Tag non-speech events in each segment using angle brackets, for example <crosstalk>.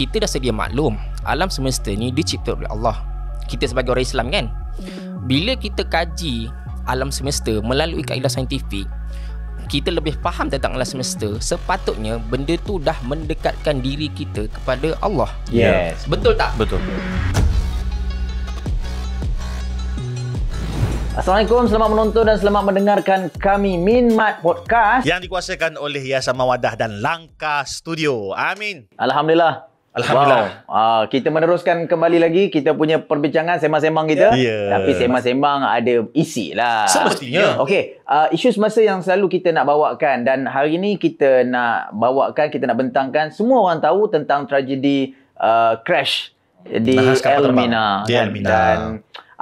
kita dah sedia maklum alam semesta ni dicipta oleh Allah kita sebagai orang Islam kan bila kita kaji alam semesta melalui kaedah saintifik kita lebih faham tentang alam semesta sepatutnya benda tu dah mendekatkan diri kita kepada Allah yes betul tak betul Assalamualaikum, selamat menonton dan selamat mendengarkan kami Min Minmat Podcast yang dikuasakan oleh Yasama Wadah dan Langka Studio. Amin. Alhamdulillah, Alhamdulillah. Wow. Uh, kita meneruskan kembali lagi kita punya perbincangan sembang-sembang kita. Yeah. Tapi sembang-sembang ada isi lah. Semestinya. Okey. Uh, ah, isu semasa yang selalu kita nak bawakan dan hari ini kita nak bawakan, kita nak bentangkan. Semua orang tahu tentang tragedi uh, crash di Elmina. Di Elmina. Kan? Dan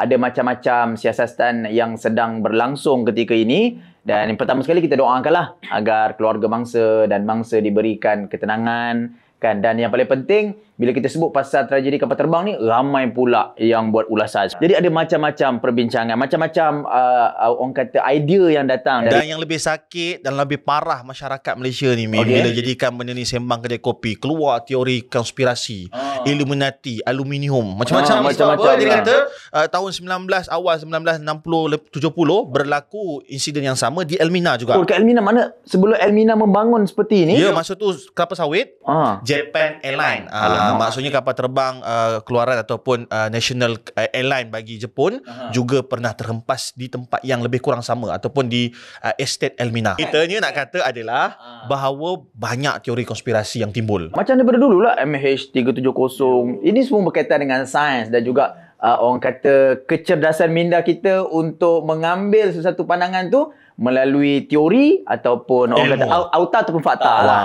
ada macam-macam siasatan yang sedang berlangsung ketika ini. Dan yang pertama sekali kita doakanlah agar keluarga mangsa dan mangsa diberikan ketenangan kan dan yang paling penting bila kita sebut pasal tragedi kapal terbang ni ramai pula yang buat ulasan. Jadi ada macam-macam perbincangan, macam-macam uh, uh, orang kata idea yang datang dan dari... yang lebih sakit dan lebih parah masyarakat Malaysia ni okay. bila jadikan benda ni sembang kedai kopi, keluar teori konspirasi, ah. Illuminati, aluminium, macam-macam. Ah, macam-macam. Dia lah. kata uh, tahun 19 awal 1960 70 berlaku insiden yang sama di Elmina juga. Oh, Elmina mana sebelum Elmina membangun seperti ini? Ya, masa tu kapal sawit ah. Japan Airline. Ah. Alamak. Ah, maksudnya kapal terbang uh, keluaran ataupun uh, national uh, airline bagi Jepun uh-huh. juga pernah terhempas di tempat yang lebih kurang sama ataupun di uh, estate Elmina. Kita kan? ni nak kata adalah uh. bahawa banyak teori konspirasi yang timbul. Macam daripada dulu lah MH370. Ini semua berkaitan dengan sains dan juga uh, orang kata kecerdasan minda kita untuk mengambil sesuatu pandangan tu melalui teori ataupun orang kata auta ataupun fakta wow. lah.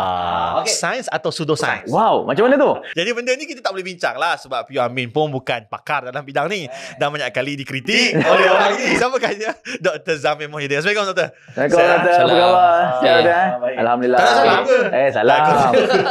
Okay. Sains atau pseudoscience. Wow, macam mana tu? <laughs> Jadi benda ni kita tak boleh bincang lah sebab Piu Amin pun bukan pakar dalam bidang ni. Eh. Dah banyak kali dikritik oleh orang ini. Siapa katanya? <laughs> Dr. Zamin Mohidin. Assalamualaikum, Dr. Assalamualaikum, Dr. Apa khabar? Eh? Alhamdulillah. Tak salam ke? Eh, salam. Dr.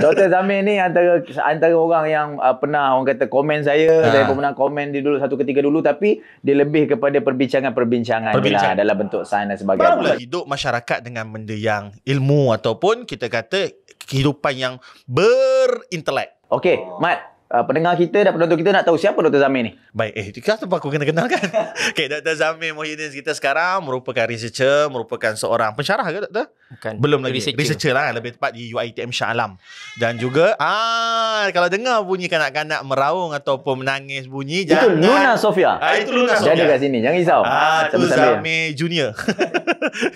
<laughs> Ah, Zamin ni antara antara orang yang uh, pernah orang kata komen saya. Ha. Saya pun pernah komen dia dulu satu ketika dulu tapi dia lebih kepada perbincangan-perbincangan Perbincang. lah dalam bentuk sains dan sebagainya. Barulah hidup masyarakat dengan benda yang ilmu ataupun kita kata kehidupan yang berintelek. Okey, Mat uh, pendengar kita dan penonton kita nak tahu siapa Dr. Zamir ni? Baik, eh, kenapa aku kena kenalkan? <laughs> okay, Dr. Zamir Mohidin kita sekarang merupakan researcher, merupakan seorang pensyarah ke, Doktor? Bukan. Belum lagi. Researcher. researcher lah, lebih tepat di UITM Shah Alam. Dan juga, ah, kalau dengar bunyi kanak-kanak meraung ataupun menangis bunyi, itu jangan. Itu Luna Sofia. Ah, itu Luna Sofia. Jadi kat sini, jangan risau. Ah, ah itu Zamir Junior. <laughs>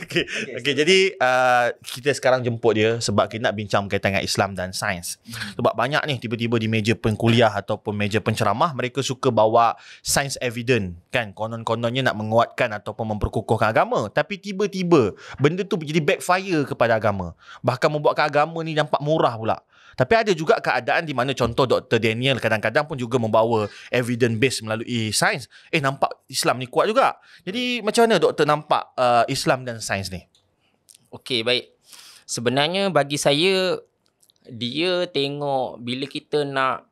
okay. Okay, okay, jadi uh, kita sekarang jemput dia sebab kita nak bincang berkaitan dengan Islam dan sains. Hmm. Sebab banyak ni tiba-tiba di meja pengkumpulan kuliah ataupun meja penceramah mereka suka bawa science evidence kan konon-kononnya nak menguatkan ataupun memperkukuhkan agama tapi tiba-tiba benda tu menjadi backfire kepada agama bahkan membuatkan agama ni nampak murah pula tapi ada juga keadaan di mana contoh Dr. Daniel kadang-kadang pun juga membawa evidence based melalui sains. Eh nampak Islam ni kuat juga. Jadi macam mana doktor nampak uh, Islam dan sains ni? Okey, baik. Sebenarnya bagi saya dia tengok bila kita nak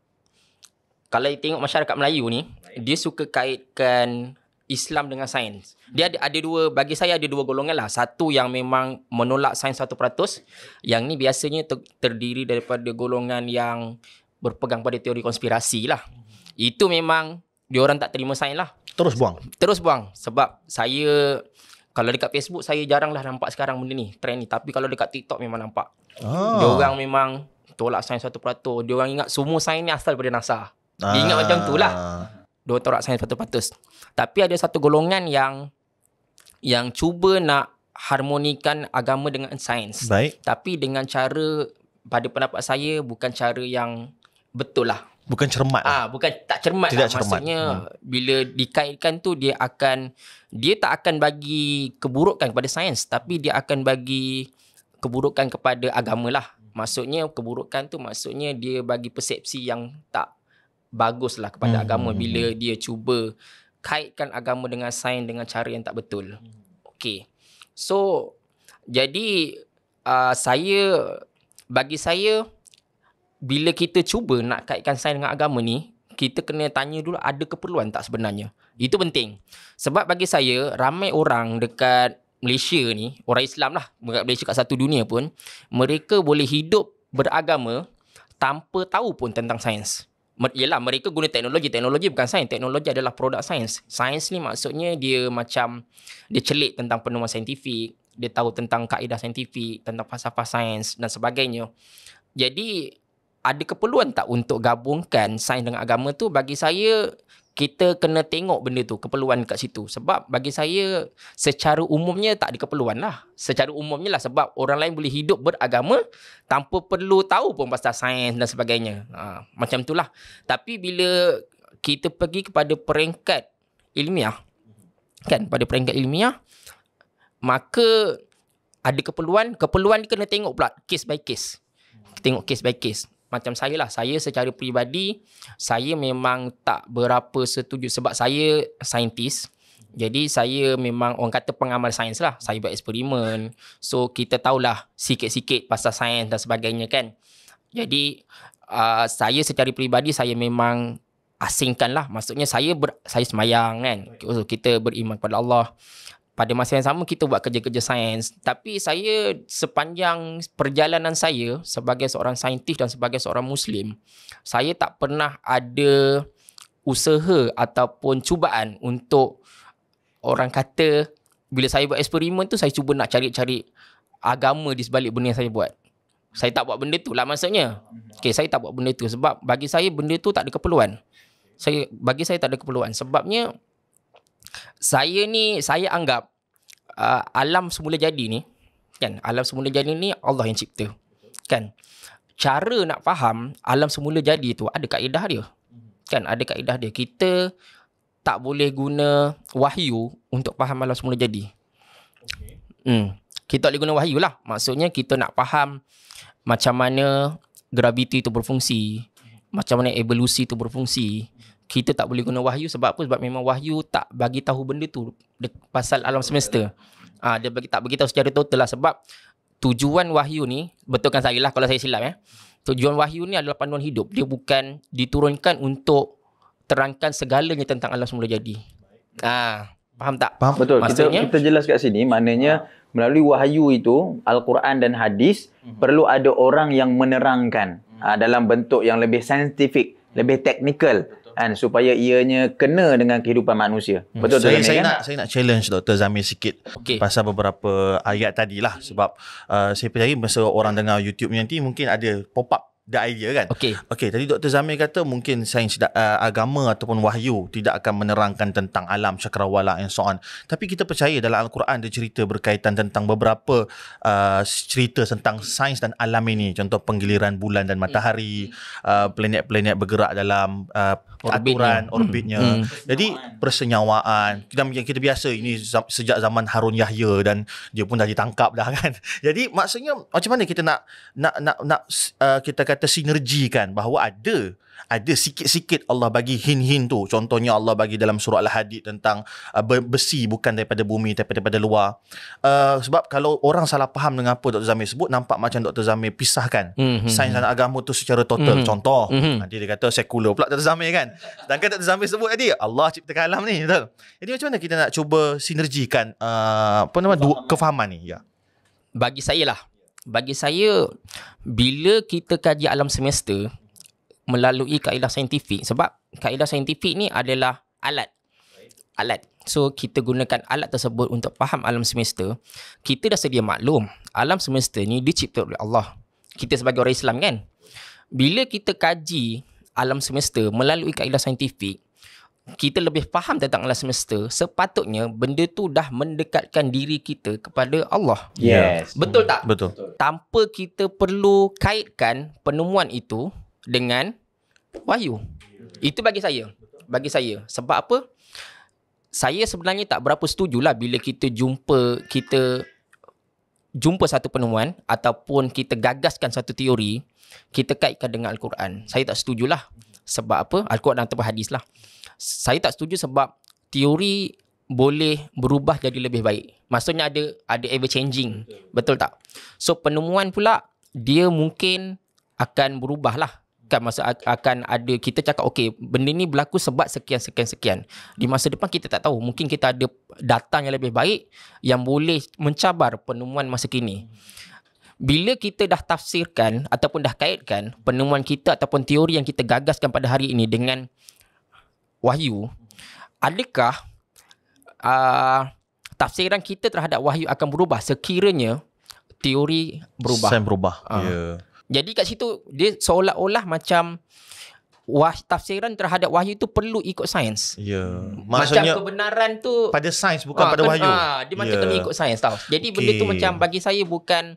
kalau tengok masyarakat Melayu ni dia suka kaitkan Islam dengan sains. Dia ada, ada dua bagi saya ada dua golongan lah. Satu yang memang menolak sains satu peratus, yang ni biasanya ter, terdiri daripada golongan yang berpegang pada teori konspirasi lah. Itu memang dia orang tak terima sains lah. Terus buang. Terus buang sebab saya kalau dekat Facebook saya jarang lah nampak sekarang benda ni, trend ni. Tapi kalau dekat TikTok memang nampak. Ah. Dia orang memang tolak sains satu peratus. Dia orang ingat semua sains ni asal daripada NASA. Ah. ingat macam tu lah. Ah. Dua torak sains patut-patut. Tapi ada satu golongan yang yang cuba nak harmonikan agama dengan sains. Baik. Tapi dengan cara pada pendapat saya bukan cara yang betul lah. Bukan cermat. Lah. Ah, bukan tak cermat. Tidak lah. cermat. Maksudnya hmm. bila dikaitkan tu dia akan dia tak akan bagi keburukan kepada sains tapi dia akan bagi keburukan kepada agama lah. Maksudnya keburukan tu maksudnya dia bagi persepsi yang tak baguslah kepada hmm. agama hmm, bila hmm. dia cuba kaitkan agama dengan sains dengan cara yang tak betul. Hmm. Okey. So jadi uh, saya bagi saya bila kita cuba nak kaitkan sains dengan agama ni, kita kena tanya dulu ada keperluan tak sebenarnya. Itu penting. Sebab bagi saya ramai orang dekat Malaysia ni, orang Islam lah, dekat Malaysia kat satu dunia pun, mereka boleh hidup beragama tanpa tahu pun tentang sains. Hmm. Yelah mereka guna teknologi Teknologi bukan sains Teknologi adalah produk sains Sains ni maksudnya dia macam Dia celik tentang penemuan saintifik Dia tahu tentang kaedah saintifik Tentang pasal-pasal sains dan sebagainya Jadi ada keperluan tak untuk gabungkan sains dengan agama tu bagi saya kita kena tengok benda tu keperluan kat situ sebab bagi saya secara umumnya tak ada keperluan lah secara umumnya lah sebab orang lain boleh hidup beragama tanpa perlu tahu pun pasal sains dan sebagainya ha, macam itulah tapi bila kita pergi kepada peringkat ilmiah kan pada peringkat ilmiah maka ada keperluan keperluan ni kena tengok pula case by case tengok case by case macam saya lah. Saya secara peribadi, saya memang tak berapa setuju sebab saya saintis. Jadi saya memang orang kata pengamal sains lah. Saya buat eksperimen. So kita tahulah sikit-sikit pasal sains dan sebagainya kan. Jadi uh, saya secara peribadi saya memang asingkan lah. Maksudnya saya ber, saya semayang kan. So, kita beriman kepada Allah pada masa yang sama kita buat kerja-kerja sains tapi saya sepanjang perjalanan saya sebagai seorang saintis dan sebagai seorang muslim saya tak pernah ada usaha ataupun cubaan untuk orang kata bila saya buat eksperimen tu saya cuba nak cari-cari agama di sebalik benda yang saya buat saya tak buat benda tu lah maksudnya okay, saya tak buat benda tu sebab bagi saya benda tu tak ada keperluan saya, bagi saya tak ada keperluan sebabnya saya ni saya anggap uh, alam semula jadi ni kan alam semula jadi ni Allah yang cipta kan cara nak faham alam semula jadi tu ada kaedah dia kan ada kaedah dia kita tak boleh guna wahyu untuk faham alam semula jadi hmm. kita tak boleh guna wahyu lah maksudnya kita nak faham macam mana graviti itu berfungsi macam mana evolusi itu berfungsi kita tak boleh guna wahyu sebab apa sebab memang wahyu tak bagi tahu benda tu pasal alam semesta ah dia bagi tak bagi tahu secara total lah sebab tujuan wahyu ni betulkan saya lah kalau saya silap eh tujuan wahyu ni adalah panduan hidup dia bukan diturunkan untuk terangkan segalanya tentang alam semula jadi ah faham tak faham betul Maksudnya, kita kita jelas kat sini maknanya ha. melalui wahyu itu al-Quran dan hadis mm-hmm. perlu ada orang yang menerangkan mm-hmm. dalam bentuk yang lebih saintifik lebih teknikal kan supaya ianya kena dengan kehidupan manusia hmm. betul saya, tak saya ni, kan? nak saya nak challenge Dr. Zamir sikit okay. pasal beberapa ayat tadilah sebab uh, saya percaya masa orang dengar YouTube nanti mungkin ada pop up the idea kan. Okay. Okay, tadi Dr. Zamir kata mungkin sains uh, agama ataupun wahyu tidak akan menerangkan tentang alam syakrawala and so on. Tapi kita percaya dalam Al-Quran dia cerita berkaitan tentang beberapa uh, cerita tentang sains dan alam ini. Contoh penggiliran bulan dan matahari, uh, planet-planet bergerak dalam uh, orbitnya. aturan hmm. orbitnya. Hmm. Hmm. Jadi persenyawaan. Kita, kita biasa ini sejak zaman Harun Yahya dan dia pun dah ditangkap dah kan. <laughs> Jadi maksudnya macam mana kita nak nak nak, nak uh, kita kata sinergi kan bahawa ada ada sikit-sikit Allah bagi hin-hin tu contohnya Allah bagi dalam surah Al-Hadid tentang uh, besi bukan daripada bumi tapi daripada luar uh, sebab kalau orang salah faham dengan apa Dr. Zamir sebut nampak macam Dr. Zamir pisahkan mm-hmm. sains dan agama tu secara total mm-hmm. contoh mm-hmm. nanti dia kata sekular pula Dr. Zamir kan sedangkan Dr. Zamir sebut tadi Allah cipta alam ni betul? jadi macam mana kita nak cuba sinergikan uh, apa nama kefahaman, kefahaman ni ya. bagi saya lah bagi saya bila kita kaji alam semesta melalui kaedah saintifik sebab kaedah saintifik ni adalah alat alat so kita gunakan alat tersebut untuk faham alam semesta kita dah sedia maklum alam semesta ni dicipta oleh Allah kita sebagai orang Islam kan bila kita kaji alam semesta melalui kaedah saintifik kita lebih faham tentang alam semesta sepatutnya benda tu dah mendekatkan diri kita kepada Allah. Yes. Ya. Ya. Betul tak? Betul. Tanpa kita perlu kaitkan penemuan itu dengan wahyu. Itu bagi saya. Bagi saya. Sebab apa? Saya sebenarnya tak berapa setuju lah bila kita jumpa kita jumpa satu penemuan ataupun kita gagaskan satu teori kita kaitkan dengan Al-Quran. Saya tak setuju lah Sebab apa? Al-Quran atau hadis lah saya tak setuju sebab teori boleh berubah jadi lebih baik. Maksudnya ada ada ever changing. Betul tak? So penemuan pula dia mungkin akan berubah lah. Kan masa akan ada kita cakap okey benda ni berlaku sebab sekian sekian sekian. Di masa depan kita tak tahu. Mungkin kita ada data yang lebih baik yang boleh mencabar penemuan masa kini. Bila kita dah tafsirkan ataupun dah kaitkan penemuan kita ataupun teori yang kita gagaskan pada hari ini dengan wahyu adakah uh, tafsiran kita terhadap wahyu akan berubah sekiranya teori berubah Sam berubah uh. Ah. yeah. jadi kat situ dia seolah-olah macam wah tafsiran terhadap wahyu tu perlu ikut sains. Ya. Yeah. macam kebenaran tu pada sains bukan ha, pada wahyu. Ha, dia macam yeah. kena ikut sains tau. Jadi okay. benda tu macam bagi saya bukan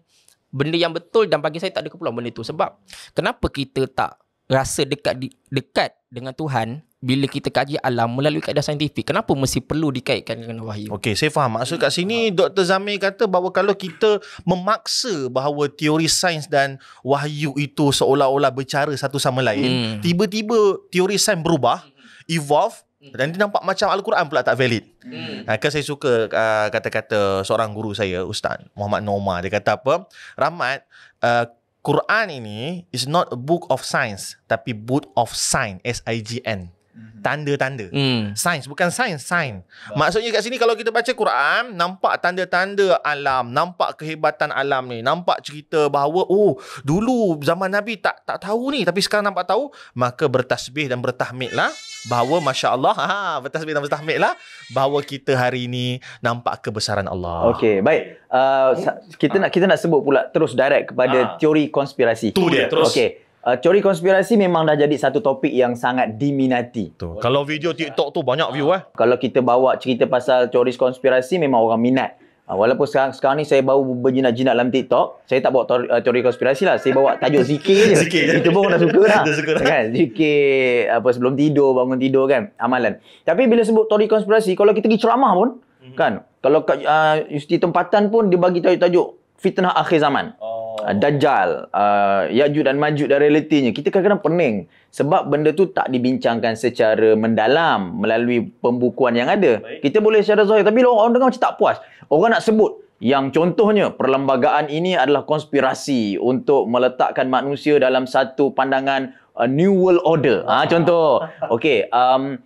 benda yang betul dan bagi saya tak ada keperluan benda tu sebab kenapa kita tak rasa dekat dekat dengan Tuhan bila kita kaji alam melalui kaedah saintifik kenapa mesti perlu dikaitkan dengan wahyu okey saya faham maksud kat sini uh, Dr Zamir kata bahawa kalau kita memaksa bahawa teori sains dan wahyu itu seolah-olah bercara satu sama lain hmm. tiba-tiba teori sains berubah evolve hmm. dan dia nampak macam Al-Quran pula tak valid. Hmm. Kan saya suka uh, kata-kata seorang guru saya, Ustaz Muhammad Norma. Dia kata apa? Ramad, uh, ah, Quran ini is not a book of science, tapi book of sign, S-I-G-N. Mhm. tanda-tanda. Hmm. Sains bukan sains, sains. Maksudnya kat sini kalau kita baca Quran, nampak tanda-tanda alam, nampak kehebatan alam ni, nampak cerita bahawa oh, dulu zaman Nabi tak tak tahu ni tapi sekarang nampak tahu, maka bertasbih dan bertahmid lah, bahawa masya-Allah, <laughs> ha, bertasbih dan bertahmid lah, bahawa kita hari ini nampak kebesaran Allah. Okay baik. Uh, kita nak kita nak sebut pula terus direct kepada ha. teori konspirasi. Tu dia, terus. Okey uh, teori konspirasi memang dah jadi satu topik yang sangat diminati. Betul. Kalau video TikTok tu banyak view eh. Kalau kita bawa cerita pasal teori konspirasi memang orang minat. Uh, walaupun sekarang, sekarang ni saya baru berjinak-jinak dalam TikTok, saya tak bawa teori, uh, teori konspirasi lah. Saya bawa tajuk <laughs> zikir je. zikir Itu pun orang dah suka dah. <laughs> Lah. kan? Zikir apa, sebelum tidur, bangun tidur kan. Amalan. Tapi bila sebut teori konspirasi, kalau kita pergi ceramah pun, mm-hmm. kan? Kalau kat uh, universiti tempatan pun, dia bagi tajuk-tajuk fitnah akhir zaman. Oh uh, Dajjal, uh, Yajud dan Majud dan realitinya. Kita kadang-kadang pening sebab benda tu tak dibincangkan secara mendalam melalui pembukuan yang ada. Baik. Kita boleh secara zahir tapi orang, orang dengar macam tak puas. Orang nak sebut yang contohnya perlembagaan ini adalah konspirasi untuk meletakkan manusia dalam satu pandangan uh, New World Order. ha, contoh. okay, um,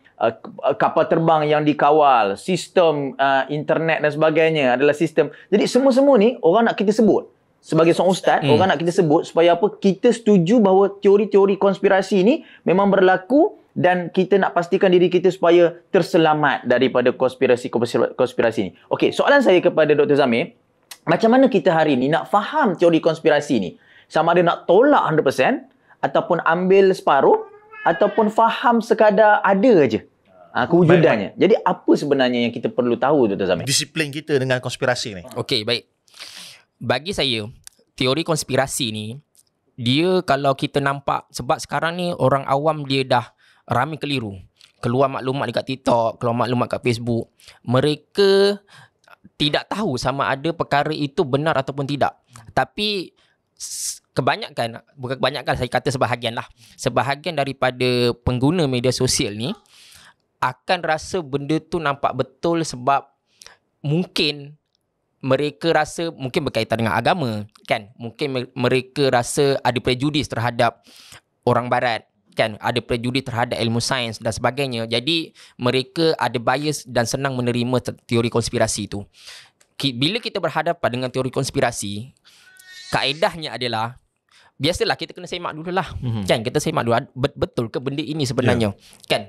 kapal terbang yang dikawal, sistem uh, internet dan sebagainya adalah sistem. Jadi semua-semua ni orang nak kita sebut sebagai seorang ustaz hmm. orang nak kita sebut supaya apa kita setuju bahawa teori-teori konspirasi ini memang berlaku dan kita nak pastikan diri kita supaya terselamat daripada konspirasi-konspirasi ini. Okey, soalan saya kepada Dr. Zamir, macam mana kita hari ini nak faham teori konspirasi ini? Sama ada nak tolak 100% ataupun ambil separuh ataupun faham sekadar ada aja? Ha, kewujudannya. Jadi apa sebenarnya yang kita perlu tahu Dr. Zamir? Disiplin kita dengan konspirasi ni. Okey, baik bagi saya teori konspirasi ni dia kalau kita nampak sebab sekarang ni orang awam dia dah ramai keliru keluar maklumat dekat TikTok, keluar maklumat dekat Facebook, mereka tidak tahu sama ada perkara itu benar ataupun tidak. Tapi kebanyakan, bukan kebanyakan saya kata sebahagian lah, sebahagian daripada pengguna media sosial ni akan rasa benda tu nampak betul sebab mungkin mereka rasa mungkin berkaitan dengan agama kan mungkin mereka rasa ada prejudis terhadap orang barat kan ada prejudis terhadap ilmu sains dan sebagainya jadi mereka ada bias dan senang menerima teori konspirasi itu bila kita berhadapan dengan teori konspirasi kaedahnya adalah biasalah kita kena semak dululah mm-hmm. kan kita semak dulu betul ke benda ini sebenarnya yeah. kan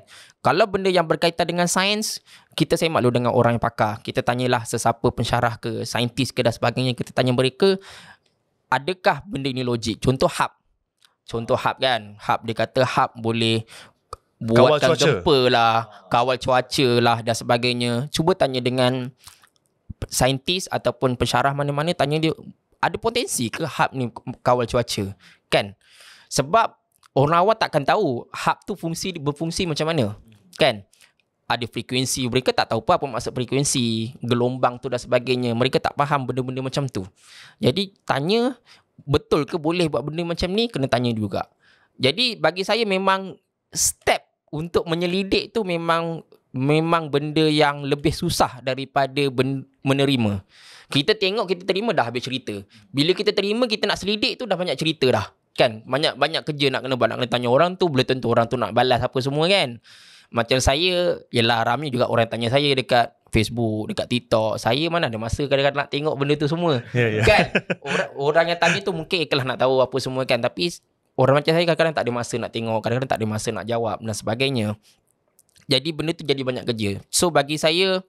kalau benda yang berkaitan dengan sains kita semak dulu dengan orang yang pakar kita tanyalah sesiapa pensyarah ke saintis ke dan sebagainya kita tanya mereka adakah benda ini logik contoh hub contoh hub kan hub dia kata hub boleh buatkan jumpa lah kawal cuaca lah dan sebagainya cuba tanya dengan saintis ataupun pensyarah mana-mana tanya dia ada potensi ke hub ni kawal cuaca kan sebab orang awal takkan tahu hub tu fungsi berfungsi macam mana kan ada frekuensi mereka tak tahu apa, apa maksud frekuensi gelombang tu dan sebagainya mereka tak faham benda-benda macam tu jadi tanya betul ke boleh buat benda macam ni kena tanya juga jadi bagi saya memang step untuk menyelidik tu memang memang benda yang lebih susah daripada menerima. Kita tengok kita terima dah habis cerita. Bila kita terima kita nak selidik tu dah banyak cerita dah. Kan? Banyak banyak kerja nak kena buat, nak kena tanya orang tu, boleh tentu orang tu nak balas apa semua kan. Macam saya, yelah ramai juga orang tanya saya dekat Facebook, dekat TikTok. Saya mana ada masa kadang-kadang nak tengok benda tu semua. Yeah, yeah. Kan? Orang, orang yang tanya tu mungkin ikhlas nak tahu apa semua kan. Tapi orang macam saya kadang-kadang tak ada masa nak tengok, kadang-kadang tak ada masa nak jawab dan sebagainya. Jadi benda tu jadi banyak kerja. So bagi saya,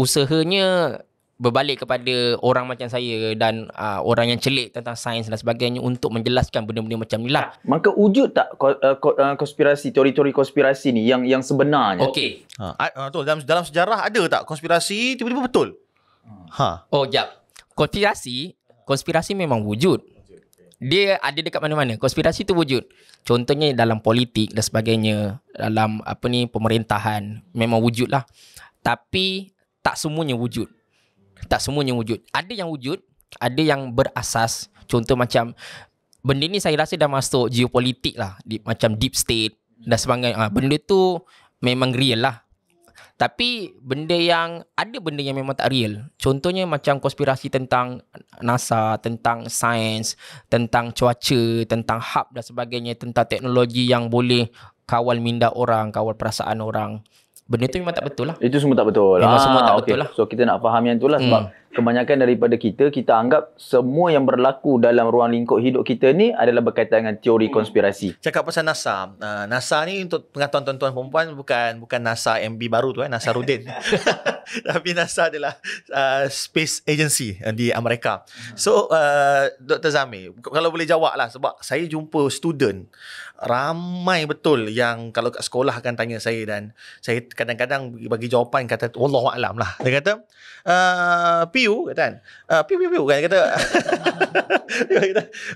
usahanya berbalik kepada orang macam saya dan uh, orang yang celik tentang sains dan sebagainya untuk menjelaskan benda-benda macam ni lah. Maka wujud tak ah, ah, konspirasi, teori-teori konspirasi ni yang yang sebenarnya? Okey. Ha. Uh, dalam, dalam sejarah ada tak konspirasi tiba-tiba betul? Hmm. Ha. Oh, jap. Konspirasi, konspirasi memang wujud. Dia ada dekat mana-mana. Konspirasi tu wujud. Contohnya dalam politik dan sebagainya, dalam apa ni pemerintahan memang wujud lah. Tapi tak semuanya wujud. Tak semuanya wujud. Ada yang wujud, ada yang berasas. Contoh macam benda ni saya rasa dah masuk geopolitik lah. Di, macam deep state dan sebagainya. Ah, ha, benda tu memang real lah. Tapi benda yang ada benda yang memang tak real. Contohnya macam konspirasi tentang NASA, tentang sains, tentang cuaca, tentang hub dan sebagainya, tentang teknologi yang boleh kawal minda orang, kawal perasaan orang benda tu memang tak betul lah. Itu semua tak betul. Memang ah, semua tak okay. betul lah. So kita nak faham yang tu lah sebab hmm kebanyakan daripada kita kita anggap semua yang berlaku dalam ruang lingkup hidup kita ni adalah berkaitan dengan teori hmm. konspirasi. Cakap pasal NASA, uh, NASA ni untuk pengetahuan tuan-tuan perempuan bukan bukan NASA MB baru tu eh, NASA Rudin. <laughs> <laughs> Tapi NASA adalah uh, space agency eh, di Amerika. Hmm. So uh, ah, Dr. Zami, kalau boleh jawab lah sebab saya jumpa student ramai betul yang kalau kat sekolah akan tanya saya dan saya kadang-kadang bagi jawapan kata Allah Alam lah. Dia kata, uh, piu kan? ah, kan kata kan. Uh, piu piu piu kan kata.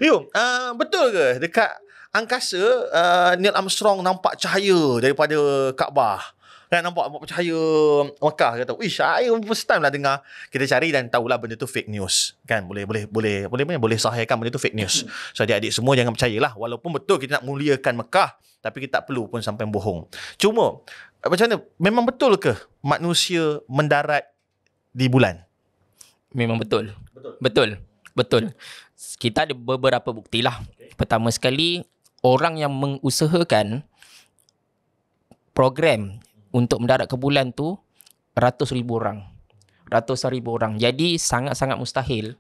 piu, uh, ah, betul ke dekat angkasa uh, Neil Armstrong nampak cahaya daripada Kaabah. Kan nampak nampak cahaya Mekah kata, "Wish, saya first time lah dengar. Kita cari dan tahulah benda tu fake news." Kan boleh boleh boleh boleh boleh, boleh sahihkan benda tu fake news. So adik-adik semua jangan percayalah walaupun betul kita nak muliakan Mekah tapi kita tak perlu pun sampai bohong. Cuma macam mana? Memang betul ke manusia mendarat di bulan? memang betul. Betul. Betul. Betul. Kita ada beberapa buktilah. Okay. Pertama sekali, orang yang mengusahakan program untuk mendarat ke bulan tu ratus ribu orang. Ratus ribu orang. Jadi sangat-sangat mustahil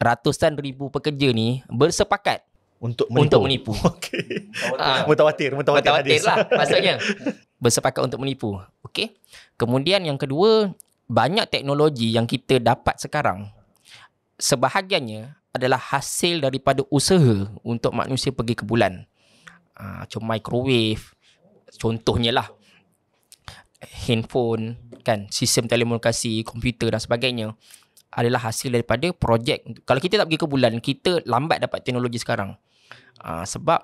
ratusan ribu pekerja ni bersepakat untuk menipu. Untuk menipu. <laughs> Okay. Ha. Ah. Mutawatir. Mutawatir, mutawatir lah maksudnya. <laughs> Bersepakat untuk menipu. Okay. Kemudian yang kedua, banyak teknologi yang kita dapat sekarang sebahagiannya adalah hasil daripada usaha untuk manusia pergi ke bulan. Ah, macam microwave, contohnya lah. Handphone, kan, sistem telekomunikasi, komputer dan sebagainya adalah hasil daripada projek. Kalau kita tak pergi ke bulan, kita lambat dapat teknologi sekarang. Ah, sebab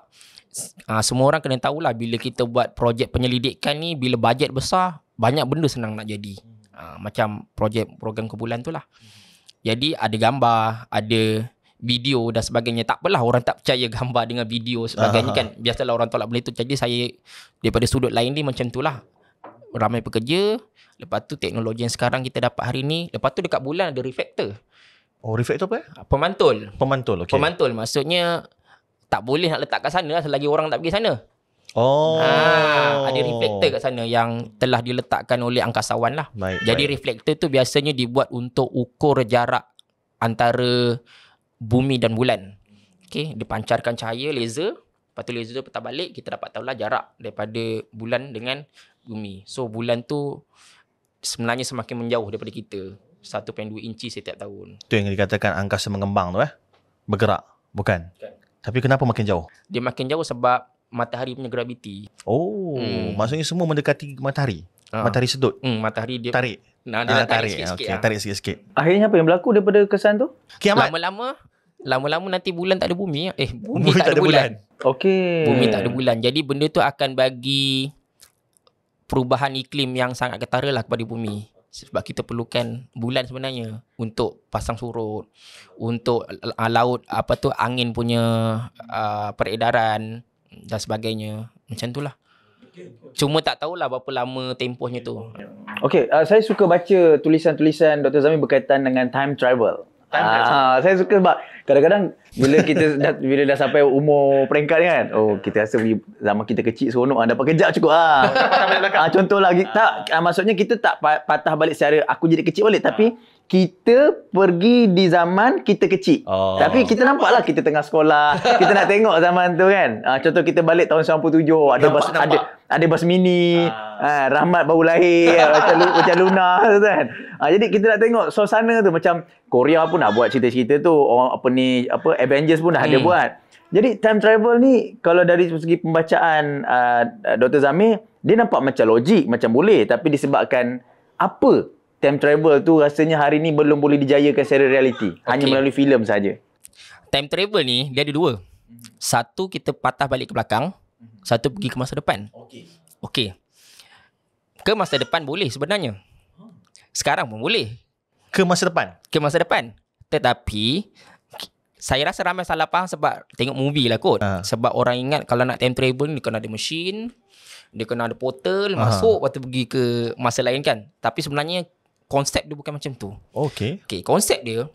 ah, semua orang kena tahulah bila kita buat projek penyelidikan ni, bila bajet besar, banyak benda senang nak jadi. Ha, macam projek program kebulan tu lah. Jadi ada gambar, ada video dan sebagainya. Tak apalah orang tak percaya gambar dengan video sebagainya Aha. kan. Biasalah orang tolak benda tu. Jadi saya daripada sudut lain ni macam tu lah. Ramai pekerja. Lepas tu teknologi yang sekarang kita dapat hari ni. Lepas tu dekat bulan ada reflektor. Oh reflektor apa ya? Pemantul. Pemantul Okay. Pemantul maksudnya tak boleh nak letak kat sana lah selagi orang tak pergi sana. Oh. Ha, ada reflektor kat sana yang telah diletakkan oleh angkasawan lah. Baik, Jadi baik. reflektor tu biasanya dibuat untuk ukur jarak antara bumi dan bulan. Okay, dipancarkan cahaya laser. Lepas tu laser tu petak balik, kita dapat tahu lah jarak daripada bulan dengan bumi. So bulan tu sebenarnya semakin menjauh daripada kita. 1.2 inci setiap tahun. Tu yang dikatakan angkasa mengembang tu eh. Bergerak, bukan? bukan. Tapi kenapa makin jauh? Dia makin jauh sebab matahari punya graviti. Oh, hmm. maksudnya semua mendekati matahari. Ha. Matahari sedut. Hmm, matahari dia tarik. Nah, dia ha, tarik, tarik sikit-sikit. Okay. Ha. Lah. Tarik sikit-sikit. Akhirnya apa yang berlaku daripada kesan tu? Lama-lama lama-lama nanti bulan tak ada bumi. Eh, bumi, bumi tak, tak ada bulan. bulan. Okey. Bumi tak ada bulan. Jadi benda tu akan bagi perubahan iklim yang sangat ketara lah kepada bumi. Sebab kita perlukan bulan sebenarnya untuk pasang surut, untuk laut apa tu angin punya uh, peredaran dan sebagainya macam tu lah cuma tak tahulah berapa lama tempohnya tu Okay, uh, saya suka baca tulisan-tulisan Dr. Zami berkaitan dengan time travel Ah, saya suka sebab kadang-kadang bila kita <laughs> dah, bila dah sampai umur peringkat ni kan, oh kita rasa zaman kita kecil seronok ah dapat kejap cukup ah. <laughs> ah contoh lagi tak ah, maksudnya kita tak patah balik secara aku jadi kecil balik tapi ah kita pergi di zaman kita kecil. Oh. Tapi kita nampaklah kita tengah sekolah, <laughs> kita nak tengok zaman tu kan. Uh, contoh kita balik tahun 97 ada nampak, bas nampak. ada ada bas mini, ha. uh, Rahmat baru lahir, <laughs> macam, macam Luna kan. Uh, jadi kita nak tengok suasana tu macam Korea pun dah buat cerita-cerita tu, orang apa ni apa Avengers pun dah hmm. ada buat. Jadi time travel ni kalau dari segi pembacaan uh, Dr. Zamir, dia nampak macam logik, macam boleh tapi disebabkan apa time travel tu rasanya hari ni belum boleh dijayakan secara reality okay. hanya melalui filem saja time travel ni dia ada dua mhm. satu kita patah balik ke belakang mhm. satu pergi ke masa depan okey okey ke masa depan boleh sebenarnya hmm. sekarang pun boleh ke masa depan ke masa depan tetapi saya rasa ramai salah faham sebab tengok movie lah kot. Uh. Sebab orang ingat kalau nak time travel ni kena ada mesin, dia kena ada portal, uh. masuk waktu pergi ke masa lain kan. Tapi sebenarnya konsep dia bukan macam tu. Okay. Okay, konsep dia,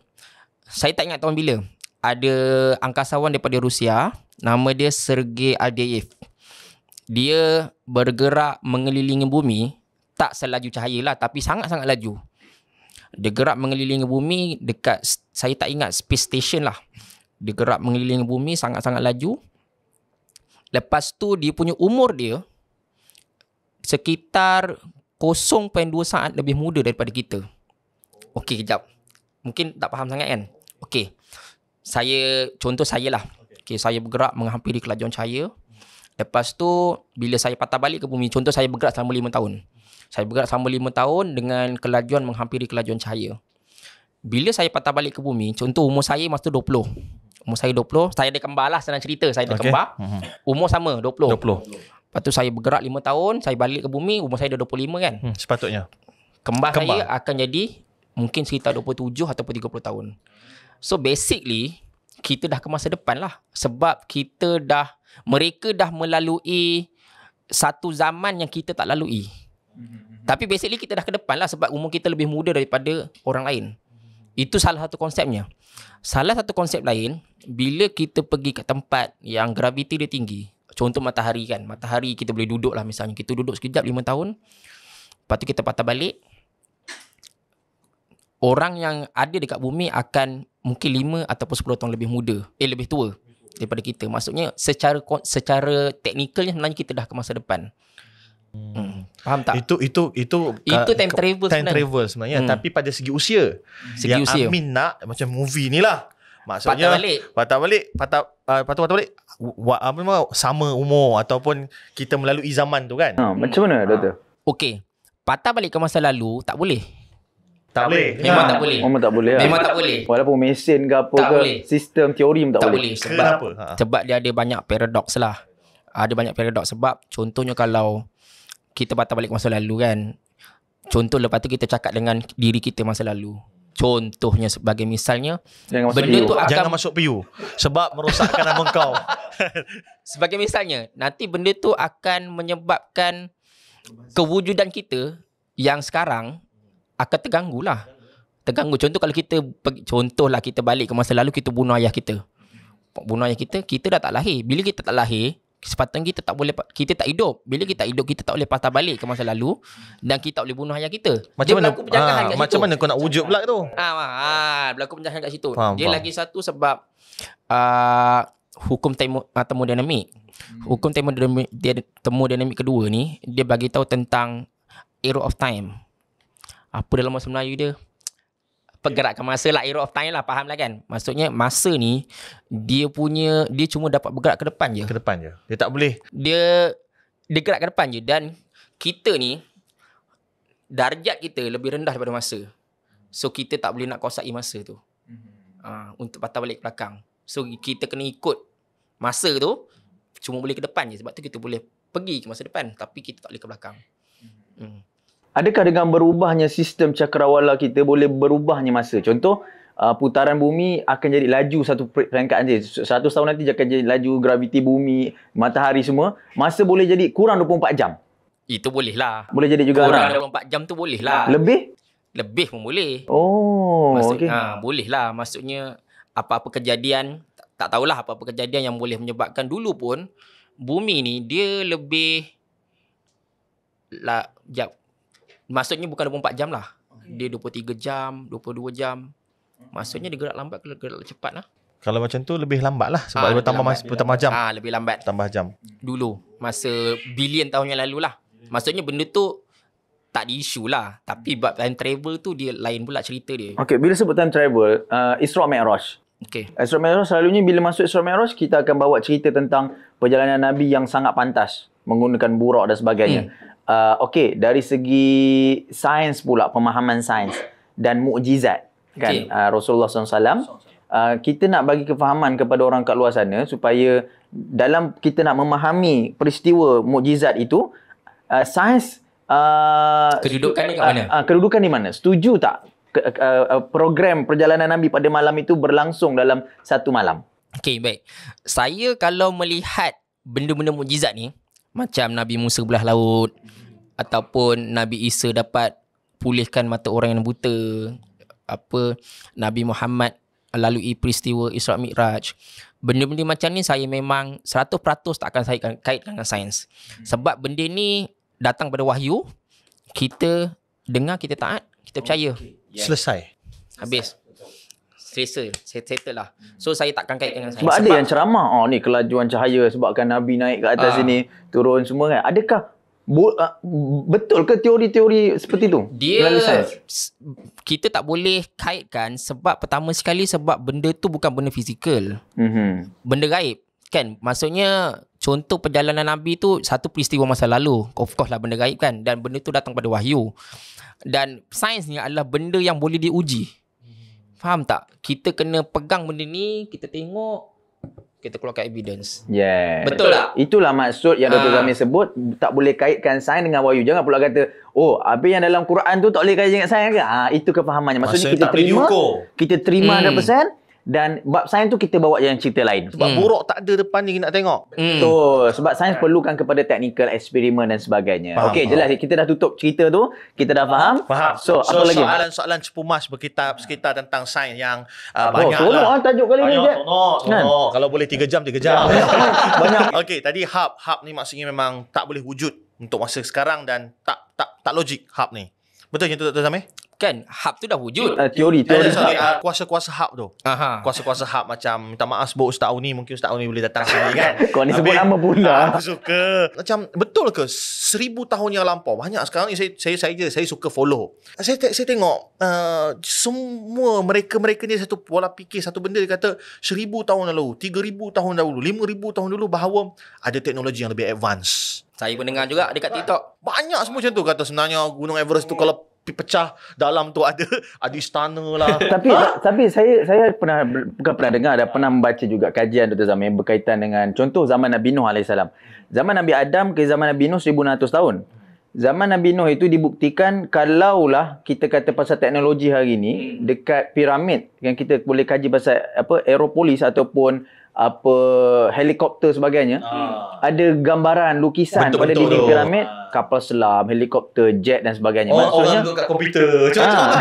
saya tak ingat tahun bila. Ada angkasawan daripada Rusia, nama dia Sergei Aldeyev. Dia bergerak mengelilingi bumi, tak selaju cahaya lah, tapi sangat-sangat laju. Dia gerak mengelilingi bumi dekat, saya tak ingat, space station lah. Dia gerak mengelilingi bumi sangat-sangat laju. Lepas tu, dia punya umur dia, sekitar 0.2 saat lebih muda daripada kita. Okey, kejap. Mungkin tak faham sangat kan? Okey. Saya, contoh saya lah. Okey, saya bergerak menghampiri kelajuan cahaya. Lepas tu, bila saya patah balik ke bumi, contoh saya bergerak selama 5 tahun. Saya bergerak selama 5 tahun dengan kelajuan menghampiri kelajuan cahaya. Bila saya patah balik ke bumi, contoh umur saya masa tu 20. Umur saya 20, saya ada kembar lah nak cerita, saya ada okay. kembar. Mhm. Umur sama, 20. 20. Lepas tu saya bergerak 5 tahun, saya balik ke bumi, umur saya dah 25 kan. Hmm, sepatutnya. Kembar, Kembar, saya akan jadi mungkin sekitar 27 atau 30 tahun. So basically, kita dah ke masa depan lah. Sebab kita dah, mereka dah melalui satu zaman yang kita tak lalui. Tapi basically kita dah ke depan lah sebab umur kita lebih muda daripada orang lain. Itu salah satu konsepnya. Salah satu konsep lain, bila kita pergi ke tempat yang graviti dia tinggi, Contoh matahari kan. Matahari kita boleh duduk lah misalnya. Kita duduk sekejap 5 tahun. Lepas tu kita patah balik. Orang yang ada dekat bumi akan mungkin 5 ataupun 10 tahun lebih muda. Eh lebih tua daripada kita. Maksudnya secara secara teknikalnya sebenarnya kita dah ke masa depan. Hmm. Faham tak? Itu itu itu itu time travel time sebenarnya. travel sebenarnya. Hmm. Tapi pada segi usia. Segi yang usia. Amin nak macam movie ni lah. Maksudnya patah balik. Patah balik. Patah uh, patah, patah balik apa nama sama umur ataupun kita melalui zaman tu kan. Ha, hmm. macam mana ha. doktor? Ha. Okay, Patah balik ke masa lalu tak boleh. Tak boleh. Memang ha. tak boleh. Memang tak boleh. Ha. Memang tak boleh. Walaupun mesin ke apa tak ke boleh. sistem teori pun tak, tak boleh. boleh. Sebab apa? Ha. Sebab dia ada banyak paradox lah. Ada banyak paradox sebab contohnya kalau kita patah balik ke masa lalu kan. Contoh lepas tu kita cakap dengan diri kita masa lalu. Contohnya sebagai misalnya jangan benda tu akan jangan masuk piu sebab merosakkan nama kau. <laughs> sebagai misalnya nanti benda tu akan menyebabkan kewujudan kita yang sekarang akan terganggu lah. Terganggu. Contoh kalau kita contoh lah kita balik ke masa lalu kita bunuh ayah kita. Bunuh ayah kita, kita dah tak lahir. Bila kita tak lahir, Sepatutnya kita tak boleh Kita tak hidup Bila kita tak hidup Kita tak boleh patah balik Ke masa lalu Dan kita tak boleh bunuh ayah kita macam Dia mana, berlaku penjagaan aa, ah, kat macam mana kau nak wujud pula tu ha, ha, ha, Berlaku penjagaan kat situ faham, Dia faham. lagi satu sebab uh, Hukum temu uh, termodinamik hmm. Hukum temu termodinamik dia, Termodinamik kedua ni Dia bagi tahu tentang Era of time Apa dalam masa Melayu dia pergerakan masa lah era of time lah faham lah kan maksudnya masa ni dia punya dia cuma dapat bergerak ke depan je ke depan je dia tak boleh dia dia gerak ke depan je dan kita ni darjat kita lebih rendah daripada masa so kita tak boleh nak kuasai masa tu mm-hmm. uh, untuk patah balik ke belakang so kita kena ikut masa tu cuma boleh ke depan je sebab tu kita boleh pergi ke masa depan tapi kita tak boleh ke belakang mm-hmm. mm adakah dengan berubahnya sistem cakrawala kita boleh berubahnya masa? Contoh, uh, putaran bumi akan jadi laju satu peringkat nanti. Satu tahun nanti akan jadi laju graviti bumi, matahari semua. Masa boleh jadi kurang 24 jam. Itu boleh lah. Boleh jadi juga. Kurang lah. 24 jam tu boleh lah. Lebih? Lebih pun boleh. Oh, Maksud, okay. Ha, boleh lah. Maksudnya, apa-apa kejadian, tak, tak tahulah apa-apa kejadian yang boleh menyebabkan dulu pun, bumi ni dia lebih la, jap, Maksudnya bukan 24 jam lah. Dia 23 jam, 22 jam. Hmm. Maksudnya dia gerak lambat ke gerak cepat lah. Kalau macam tu lebih lambat lah. Sebab ha, dia bertambah, lambat, mas- lambat. bertambah jam. Ha, lebih lambat. Tambah jam. Dulu. Masa bilion tahun yang lalu lah. Maksudnya benda tu tak ada isu lah. Tapi buat time travel tu dia lain pula cerita dia. Okay, bila sebut time travel, uh, Isra Mi'raj. Okay. Isra Mi'raj selalunya bila masuk Isra Mi'raj, kita akan bawa cerita tentang perjalanan Nabi yang sangat pantas. Menggunakan buruk dan sebagainya. Hmm. Uh, Okey, dari segi sains pula, pemahaman sains dan mukjizat kan okay. uh, Rasulullah SAW. Uh, kita nak bagi kefahaman kepada orang kat luar sana supaya dalam kita nak memahami peristiwa mukjizat itu, uh, sains uh, kedudukan ni kat mana? Uh, uh, kedudukan di mana? Setuju tak ke, uh, uh program perjalanan Nabi pada malam itu berlangsung dalam satu malam? Okey, baik. Saya kalau melihat benda-benda mukjizat ni, macam Nabi Musa belah laut, ataupun Nabi Isa dapat pulihkan mata orang yang buta apa Nabi Muhammad lalui peristiwa Isra Miraj. benda-benda macam ni saya memang 100% tak akan saya kaitkan dengan sains sebab benda ni datang pada wahyu kita dengar kita taat kita percaya oh, okay. yes. selesai habis selesa settle lah so saya takkan kaitkan dengan sains sebab, sebab ada yang ceramah oh ni kelajuan cahaya sebabkan nabi naik ke atas uh, sini turun semua kan adakah Ah, betul ke teori-teori seperti tu dia kita tak boleh kaitkan sebab pertama sekali sebab benda tu bukan benda fizikal mm-hmm. benda gaib kan maksudnya contoh perjalanan nabi tu satu peristiwa masa lalu of course lah benda gaib kan dan benda tu datang pada wahyu dan sains ni adalah benda yang boleh diuji faham tak kita kena pegang benda ni kita tengok kita keluarkan evidence. Yes. Betul, Betul tak? Itulah maksud yang Dr. Ah. Zamir sebut. Tak boleh kaitkan sains dengan wahyu. Jangan pula kata, oh, apa yang dalam Quran tu tak boleh kaitkan dengan sains ke? Ha, itu kepahamannya. Maksudnya, Maksudnya kita, terima, kita terima. Kita terima 100% dan bab sains tu kita bawa yang cerita lain sebab hmm. buruk tak ada depan ni nak tengok hmm. betul hmm. so, sebab sains perlukan kepada technical eksperimen dan sebagainya faham, Okay, jelas faham. kita dah tutup cerita tu kita dah faham, faham. So, so apa lagi soalan-soalan cepumas mas sekitar tentang sains yang uh, oh, banyak lah ah, tajuk kali ni tolong, kan? kalau boleh 3 jam 3 jam <laughs> banyak Okay, tadi hub hub ni maksudnya memang tak boleh wujud untuk masa sekarang dan tak tak tak logik hub ni betul macam tu Dr. Zameh kan hub tu dah wujud uh, teori teori uh, sorry, uh, ah, kuasa-kuasa hub tu Aha. kuasa-kuasa hub macam minta maaf sebut ustaz Auni mungkin ustaz Auni boleh datang sini kan <laughs> kau ni sebut nama pula ah, aku suka macam betul ke seribu tahun yang lampau banyak sekarang ni saya saya saya, saya suka follow saya saya tengok uh, semua mereka-mereka ni satu pola fikir satu benda dia kata seribu tahun lalu tiga ribu tahun dahulu lima ribu tahun dulu bahawa ada teknologi yang lebih advance saya pun dengar juga dekat kan? TikTok. Banyak semua macam tu kata sebenarnya Gunung Everest tu hmm. kalau pecah dalam tu ada <laughs> ada istana lah. <laughs> tapi ha? tapi saya saya pernah bukan pernah dengar ada pernah membaca juga kajian Dr. Zamir berkaitan dengan contoh zaman Nabi Nuh alaihi salam. Zaman Nabi Adam ke zaman Nabi Nuh 1600 tahun. Zaman Nabi Nuh itu dibuktikan kalaulah kita kata pasal teknologi hari ini hmm. dekat piramid yang kita boleh kaji pasal apa aeropolis ataupun apa helikopter sebagainya ah. ada gambaran lukisan pada dinding ah. piramid ah. kapal selam helikopter jet dan sebagainya oh, maksudnya orang kat komputer ah.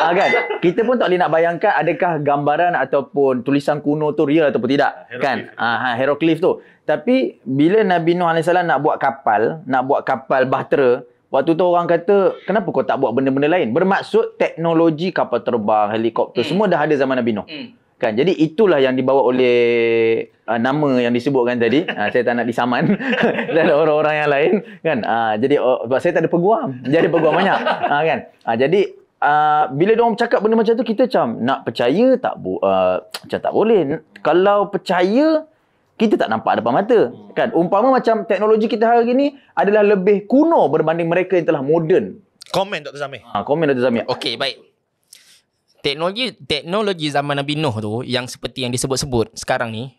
<laughs> ah, kan kita pun tak boleh nak bayangkan adakah gambaran ataupun tulisan kuno tu real ataupun tidak heroklif. Ah, kan ah, heroglif ha, tu tapi bila Nabi Nuh Salam nak buat kapal nak buat kapal bahtera Waktu tu orang kata, kenapa kau tak buat benda-benda lain? Bermaksud teknologi kapal terbang, helikopter, mm. semua dah ada zaman Nabi Noh. Mm. Kan? Jadi itulah yang dibawa oleh uh, nama yang disebutkan tadi. Uh, <laughs> saya tak nak disaman <laughs> dan orang-orang yang lain. Kan? Uh, jadi uh, saya tak ada peguam. jadi ada peguam banyak. Uh, <laughs> kan? Uh, jadi Uh, bila orang cakap benda macam tu kita macam nak percaya tak bu uh, macam tak boleh kalau percaya kita tak nampak depan mata kan umpama macam teknologi kita hari ini adalah lebih kuno berbanding mereka yang telah moden komen Dr. Zamir ha, komen Dr. Zamir okey baik teknologi teknologi zaman Nabi Nuh tu yang seperti yang disebut-sebut sekarang ni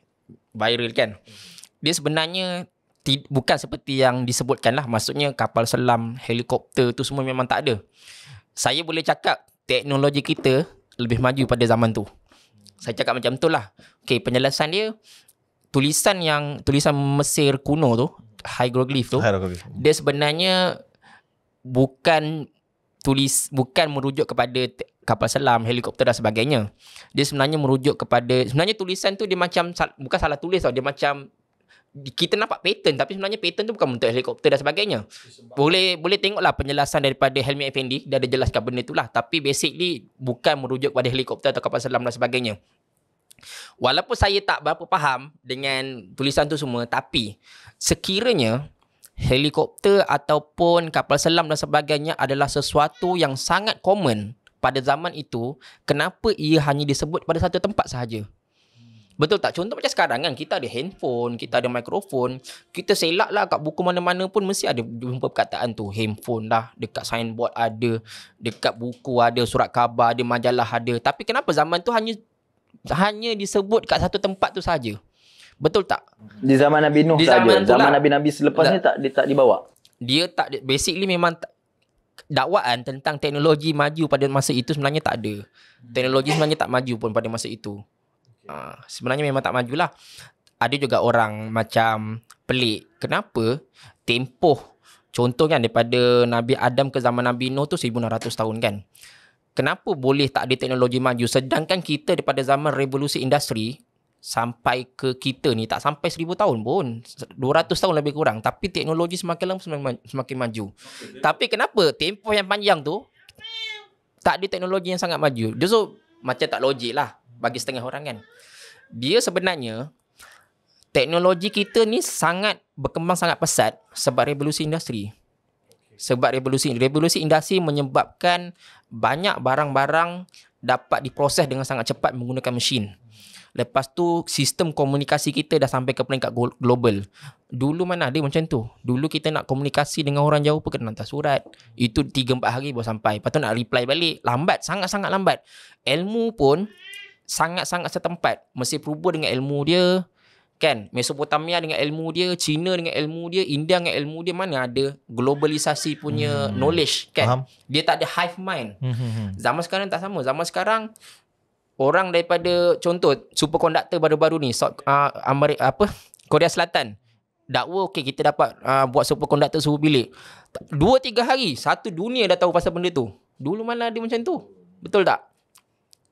viral kan. Dia sebenarnya t- bukan seperti yang disebutkan lah. Maksudnya kapal selam, helikopter tu semua memang tak ada. Saya boleh cakap teknologi kita lebih maju pada zaman tu. Saya cakap macam tu lah. Okay, penjelasan dia tulisan yang tulisan Mesir kuno tu hieroglyph tu hieroglyph. dia sebenarnya bukan tulis bukan merujuk kepada te- kapal selam, helikopter dan sebagainya. Dia sebenarnya merujuk kepada sebenarnya tulisan tu dia macam bukan salah tulis tau, dia macam kita nampak pattern tapi sebenarnya pattern tu bukan untuk helikopter dan sebagainya. Boleh boleh tengoklah penjelasan daripada Helmi Effendi dia ada jelaskan benda lah. tapi basically bukan merujuk kepada helikopter atau kapal selam dan sebagainya. Walaupun saya tak berapa faham dengan tulisan tu semua tapi sekiranya helikopter ataupun kapal selam dan sebagainya adalah sesuatu yang sangat common pada zaman itu kenapa ia hanya disebut pada satu tempat sahaja Betul tak? Contoh macam sekarang kan kita ada handphone, kita ada mikrofon, kita selak lah kat buku mana-mana pun mesti ada jumpa perkataan tu. Handphone lah, dekat signboard ada, dekat buku ada, surat khabar ada, majalah ada. Tapi kenapa zaman tu hanya hanya disebut kat satu tempat tu saja? Betul tak? Di zaman Nabi Nuh saja. Zaman, zaman lah. Nabi-Nabi selepas lah. tak, ni tak dia tak dibawa. Dia tak basically memang tak, dakwaan tentang teknologi maju pada masa itu sebenarnya tak ada. Hmm. Teknologi sebenarnya tak maju pun pada masa itu. Uh, sebenarnya memang tak majulah. Ada juga orang macam pelik. Kenapa tempoh contohnya kan daripada Nabi Adam ke zaman Nabi Nuh tu 1600 tahun kan. Kenapa boleh tak ada teknologi maju sedangkan kita daripada zaman revolusi industri sampai ke kita ni tak sampai seribu tahun pun 200 tahun lebih kurang tapi teknologi semakin lama semakin, semakin maju tapi kenapa tempoh yang panjang tu tak ada teknologi yang sangat maju dia so macam tak logik lah bagi setengah orang kan dia sebenarnya teknologi kita ni sangat berkembang sangat pesat sebab revolusi industri sebab revolusi revolusi industri menyebabkan banyak barang-barang dapat diproses dengan sangat cepat menggunakan mesin Lepas tu sistem komunikasi kita dah sampai ke peringkat global. Dulu mana ada macam tu. Dulu kita nak komunikasi dengan orang jauh pun kena hantar surat. Itu 3 4 hari baru sampai. Lepas tu nak reply balik lambat, sangat-sangat lambat. Ilmu pun sangat-sangat setempat. Mesti perubah dengan ilmu dia kan Mesopotamia dengan ilmu dia China dengan ilmu dia India dengan ilmu dia mana ada globalisasi punya hmm. knowledge kan dia tak ada hive mind hmm, hmm, hmm. zaman sekarang tak sama zaman sekarang orang daripada contoh superconductor baru-baru ni so, uh, ah, Amerika apa Korea Selatan dakwa okey kita dapat uh, buat superconductor suhu bilik 2 3 hari satu dunia dah tahu pasal benda tu dulu mana dia macam tu betul tak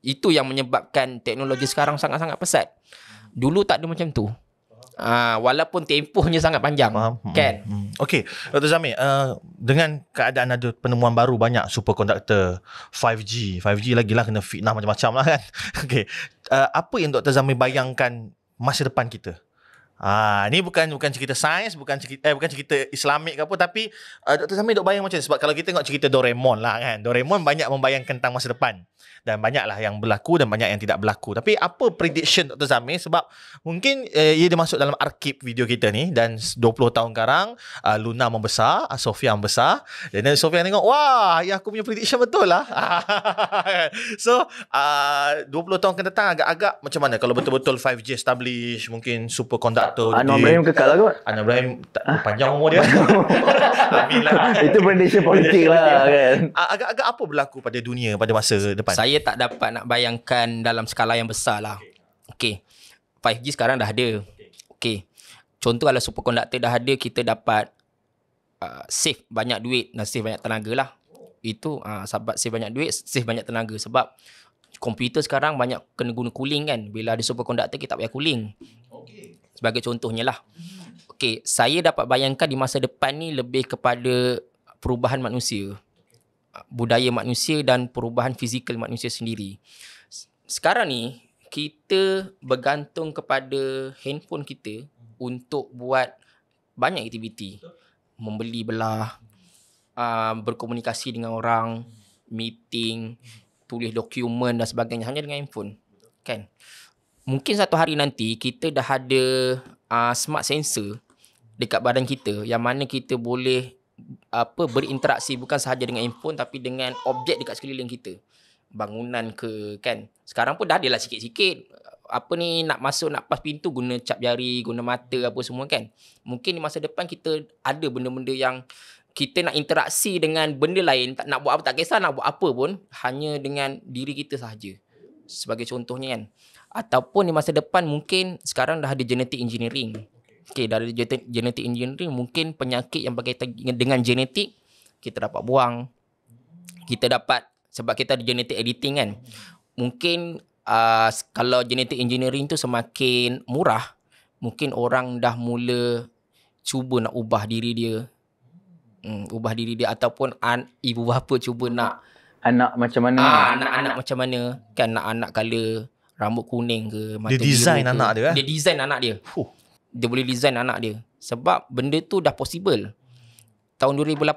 itu yang menyebabkan teknologi sekarang sangat-sangat pesat dulu tak ada macam tu Ah, walaupun tempohnya sangat panjang. Faham. Hmm, kan? Hmm. Okey. Dr. Zamir, uh, dengan keadaan ada penemuan baru banyak superconductor 5G. 5G lagi lah kena fitnah macam-macam lah kan. <laughs> Okey. Uh, apa yang Dr. Zamir bayangkan masa depan kita? Ah, uh, ni bukan bukan cerita sains, bukan cerita eh bukan cerita Islamik ke apa tapi uh, eh, Dr. Zamir dok bayang macam ni. sebab kalau kita tengok cerita Doraemon lah kan. Doraemon banyak membayangkan tentang masa depan dan banyaklah yang berlaku dan banyak yang tidak berlaku tapi apa prediction Dr. Zamir sebab mungkin eh, ia dimasuk dalam arkib video kita ni dan 20 tahun sekarang uh, ah, Luna membesar uh, Sofia membesar dan then Sofia tengok wah ya aku punya prediction betul lah <laughs> so ah, uh, 20 tahun ke datang agak-agak macam mana kalau betul-betul 5G establish mungkin superconductor Anwar Ibrahim kekal lah kot Anwar Ibrahim tak, panjang umur dia <laughs> Amin lah <laughs> itu prediction politik lah kan agak-agak apa berlaku pada dunia pada masa depan dapat? Saya tak dapat nak bayangkan dalam skala yang besar lah. Okay. 5G sekarang dah ada. Okay. Contoh kalau superconductor dah ada, kita dapat uh, save banyak duit dan save banyak tenaga lah. Itu uh, sebab save banyak duit, save banyak tenaga. Sebab komputer sekarang banyak kena guna cooling kan. Bila ada superconductor, kita tak payah cooling. Sebagai contohnya lah. Okay. Saya dapat bayangkan di masa depan ni lebih kepada perubahan manusia budaya manusia dan perubahan fizikal manusia sendiri. Sekarang ni kita bergantung kepada handphone kita untuk buat banyak aktiviti. Membeli belah, ah, berkomunikasi dengan orang, meeting, tulis dokumen dan sebagainya hanya dengan handphone. Kan? Mungkin satu hari nanti kita dah ada uh, smart sensor dekat badan kita yang mana kita boleh apa berinteraksi bukan sahaja dengan handphone tapi dengan objek dekat sekeliling kita. Bangunan ke kan. Sekarang pun dah ada lah sikit-sikit apa ni nak masuk nak pas pintu guna cap jari, guna mata apa semua kan. Mungkin di masa depan kita ada benda-benda yang kita nak interaksi dengan benda lain tak nak buat apa tak kisah nak buat apa pun hanya dengan diri kita sahaja. Sebagai contohnya kan. Ataupun di masa depan mungkin sekarang dah ada genetic engineering. Okay, dari genetik engineering mungkin penyakit yang berkaitan dengan genetik kita dapat buang. Kita dapat sebab kita ada genetik editing kan. Mungkin uh, kalau genetik engineering tu semakin murah, mungkin orang dah mula cuba nak ubah diri dia. Hmm, ubah diri dia ataupun an, ibu bapa cuba nak anak macam mana? Ah, anak-anak macam mana? Kan nak anak kala rambut kuning ke eh? dia design anak dia dia design anak dia huh dia boleh design anak dia sebab benda tu dah possible tahun 2018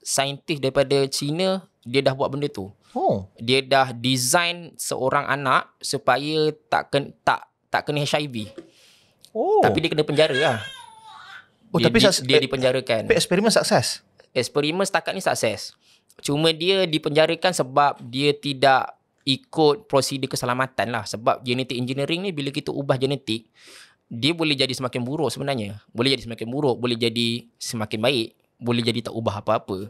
saintis daripada China dia dah buat benda tu oh dia dah design seorang anak supaya tak ken, tak tak kena HIV oh tapi dia kena penjara lah oh dia, tapi dia, dia dipenjarakan tapi eksperimen sukses eksperimen setakat ni sukses cuma dia dipenjarakan sebab dia tidak ikut prosedur keselamatan lah sebab genetik engineering ni bila kita ubah genetik dia boleh jadi semakin buruk sebenarnya. Boleh jadi semakin buruk, boleh jadi semakin baik, boleh jadi tak ubah apa-apa.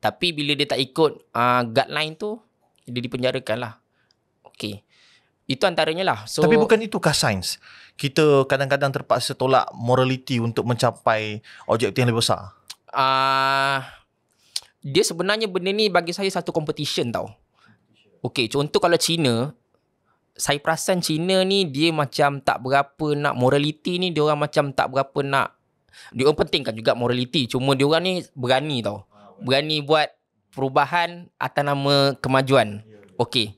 Tapi bila dia tak ikut uh, guideline tu, dia dipenjarakan lah. Okay. Itu antaranya lah. So, Tapi bukan itu itukah sains? Kita kadang-kadang terpaksa tolak morality untuk mencapai objektif yang lebih besar? Uh, dia sebenarnya benda ni bagi saya satu competition tau. Okay, contoh kalau China, saya perasan Cina ni dia macam tak berapa nak moraliti ni dia orang macam tak berapa nak dia orang kan juga moraliti. cuma dia orang ni berani tau ah, berani buat perubahan atas nama kemajuan ya, ya. okey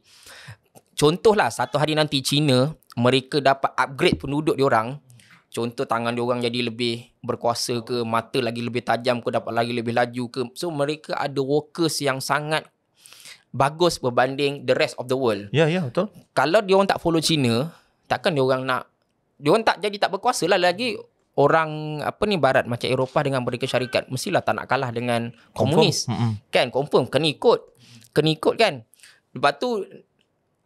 contohlah satu hari nanti Cina mereka dapat upgrade penduduk dia orang contoh tangan dia orang jadi lebih berkuasa ke mata lagi lebih tajam ke dapat lagi lebih laju ke so mereka ada workers yang sangat bagus berbanding the rest of the world. Ya, yeah, ya, yeah, betul. Kalau dia orang tak follow China, takkan dia orang nak dia orang tak jadi tak berkuasa lah lagi orang apa ni barat macam Eropah dengan Amerika Syarikat mestilah tak nak kalah dengan confirm. komunis. Mm-hmm. Kan confirm kena ikut. Kena ikut kan. Lepas tu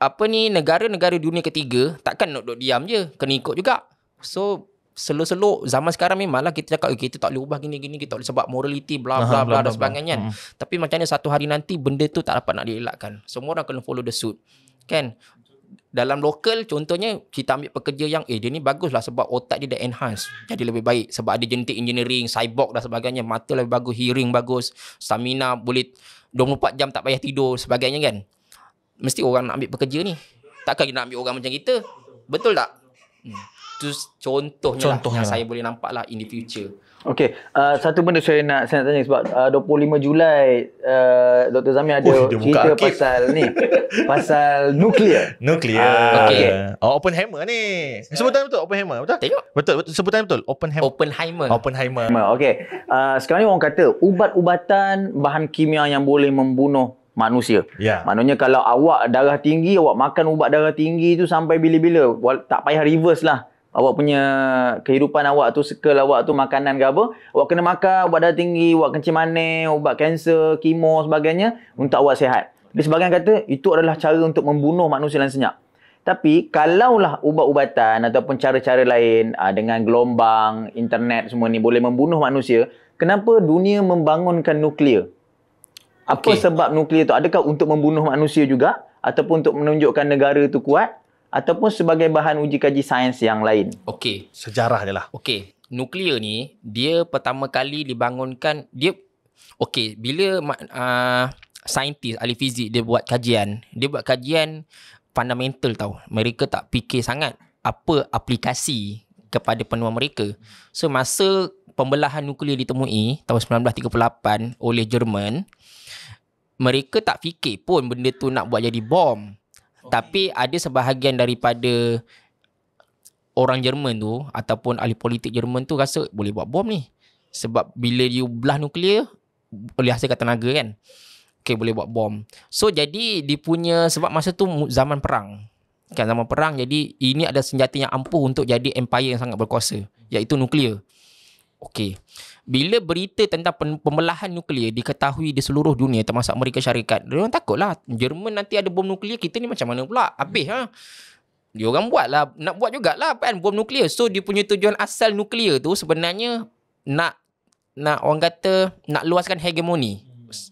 apa ni negara-negara dunia ketiga takkan nak duduk diam je, kena ikut juga. So seluk-seluk zaman sekarang ni malah kita cakap eh, kita tak boleh ubah gini-gini kita tak boleh sebab morality bla bla bla dan sebagainya hmm. tapi macam mana satu hari nanti benda tu tak dapat nak dielakkan semua orang kena follow the suit kan dalam lokal contohnya kita ambil pekerja yang eh dia ni baguslah sebab otak dia dah enhance jadi lebih baik sebab ada genetic engineering cyborg dan sebagainya mata lebih bagus hearing bagus stamina boleh 24 jam tak payah tidur sebagainya kan mesti orang nak ambil pekerja ni takkan kita nak ambil orang macam kita betul tak hmm tu contohnya, lah. contohnya ha, lah, yang saya boleh nampak lah in the future. Okay, uh, satu benda saya nak saya nak tanya sebab uh, 25 Julai uh, Dr. Zamir ada Uy, cerita akib. pasal ni, <laughs> pasal nuklear. Nuklear. Uh, okay. Oh, Oppenheimer ni. Sebutan betul Oppenheimer, betul? Tengok. Betul, betul sebutan betul Oppenheimer. Oppenheimer. Oppenheimer. Okay, uh, sekarang ni orang kata ubat-ubatan bahan kimia yang boleh membunuh manusia. Yeah. Maknanya kalau awak darah tinggi, awak makan ubat darah tinggi tu sampai bila-bila, tak payah reverse lah awak punya kehidupan awak tu sekel awak tu makanan ke apa awak kena makan ubat darah tinggi ubat kencing manis ubat kanser kemo sebagainya untuk awak sihat Jadi sebagian kata itu adalah cara untuk membunuh manusia dan senyap tapi kalaulah ubat-ubatan ataupun cara-cara lain ah, dengan gelombang internet semua ni boleh membunuh manusia kenapa dunia membangunkan nuklear apa okay. sebab nuklear tu adakah untuk membunuh manusia juga ataupun untuk menunjukkan negara tu kuat ataupun sebagai bahan uji kaji sains yang lain. Okey, sejarah dia lah. Okey, nuklear ni dia pertama kali dibangunkan dia okey, bila a uh, ah, saintis ahli fizik dia buat kajian, dia buat kajian fundamental tau. Mereka tak fikir sangat apa aplikasi kepada penua mereka. So masa pembelahan nuklear ditemui tahun 1938 oleh Jerman, mereka tak fikir pun benda tu nak buat jadi bom. Tapi ada sebahagian daripada orang Jerman tu ataupun ahli politik Jerman tu rasa boleh buat bom ni. Sebab bila you belah nuklear, boleh hasilkan tenaga kan. Okay, boleh buat bom. So, jadi dia punya sebab masa tu zaman perang. Kan, zaman perang. Jadi, ini ada senjata yang ampuh untuk jadi empire yang sangat berkuasa. Iaitu nuklear. Okay bila berita tentang pembelahan nuklear diketahui di seluruh dunia termasuk Amerika Syarikat dia orang takutlah Jerman nanti ada bom nuklear kita ni macam mana pula habis ha dia orang buatlah nak buat jugaklah kan bom nuklear so dia punya tujuan asal nuklear tu sebenarnya nak nak orang kata nak luaskan hegemoni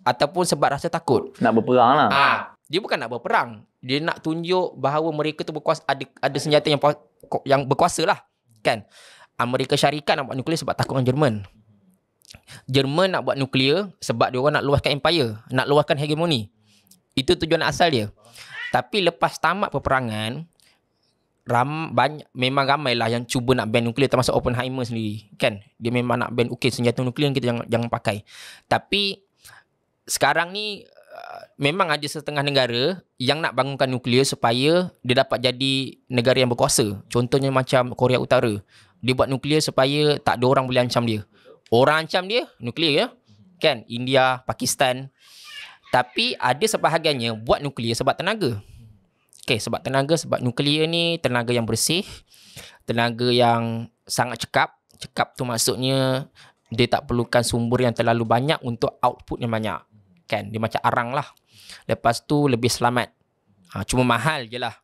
ataupun sebab rasa takut nak berperang lah ha. dia bukan nak berperang dia nak tunjuk bahawa mereka tu berkuasa ada ada senjata yang yang berkuasa lah kan Amerika Syarikat nak buat nuklear sebab takut dengan Jerman. Jerman nak buat nuklear sebab dia orang nak luaskan empire, nak luaskan hegemoni. Itu tujuan asal dia. Tapi lepas tamat peperangan, ram, banyak, memang ramailah yang cuba nak ban nuklear termasuk Oppenheimer sendiri. Kan? Dia memang nak ban okay, senjata nuklear yang kita jangan, jangan pakai. Tapi sekarang ni uh, memang ada setengah negara yang nak bangunkan nuklear supaya dia dapat jadi negara yang berkuasa. Contohnya macam Korea Utara. Dia buat nuklear supaya tak ada orang boleh ancam dia orang ancam dia nuklear ya kan India Pakistan tapi ada sebahagiannya buat nuklear sebab tenaga Okay, sebab tenaga sebab nuklear ni tenaga yang bersih tenaga yang sangat cekap cekap tu maksudnya dia tak perlukan sumber yang terlalu banyak untuk output yang banyak kan dia macam arang lah lepas tu lebih selamat ha, cuma mahal je lah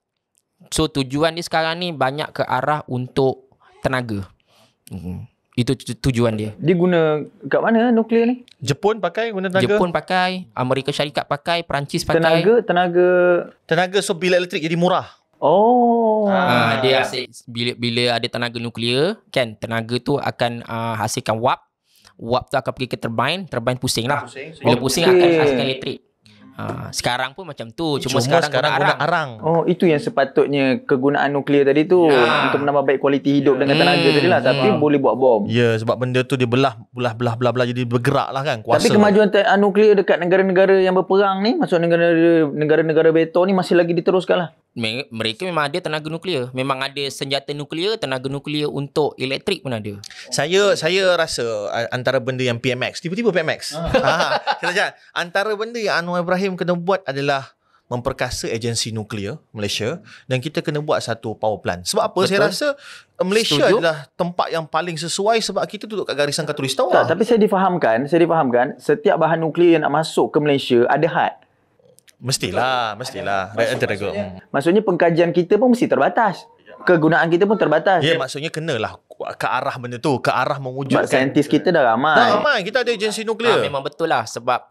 so tujuan ni sekarang ni banyak ke arah untuk tenaga hmm. Itu tujuan dia. Dia guna kat mana nuklear ni? Jepun pakai guna tenaga. Jepun pakai, Amerika Syarikat pakai, Perancis pakai. Tenaga, tenaga. Tenaga so bil elektrik jadi murah. Oh. Ah, dia hasil, bila bila ada tenaga nuklear, kan? Tenaga tu akan uh, hasilkan wap. Wap tu akan pergi ke turbine, turbine pusing lah. Pusing, pusing. Bila pusing okay. akan hasilkan elektrik. Ha, sekarang pun macam tu cuma, cuma sekarang, sekarang guna, arang. guna arang oh itu yang sepatutnya kegunaan nuklear tadi tu ya. untuk menambah baik kualiti hidup ya. dengan tenaga hmm. tadi lah tapi hmm. boleh buat bom ya sebab benda tu dia belah belah belah belah, belah jadi bergerak lah kan kuasa tapi kemajuan te- ah, nuklear dekat negara-negara yang berperang ni maksud negara-negara negara-negara beto ni masih lagi diteruskan lah mereka memang ada tenaga nuklear memang ada senjata nuklear tenaga nuklear untuk elektrik pun ada saya saya rasa antara benda yang PMX tiba-tiba PMX ah. <laughs> ha, ha. antara benda yang Anwar Ibrahim kena buat adalah memperkasa agensi nuklear Malaysia dan kita kena buat satu power plant sebab apa Betul. saya rasa Malaysia Setuju. adalah tempat yang paling sesuai sebab kita duduk kat garisan katulistiwa tapi saya difahamkan saya difahamkan setiap bahan nuklear yang nak masuk ke Malaysia ada had Mestilah, mestilah. Maksud, maksud, maksud, maksudnya, hmm. maksudnya pengkajian kita pun mesti terbatas. Kegunaan kita pun terbatas. Ya, yeah, maksudnya lah ke arah benda tu, ke arah mewujudkan. Sebab saintis kita dah ramai. Dah ramai, kita ada agensi nuklear. Ha, memang betul lah sebab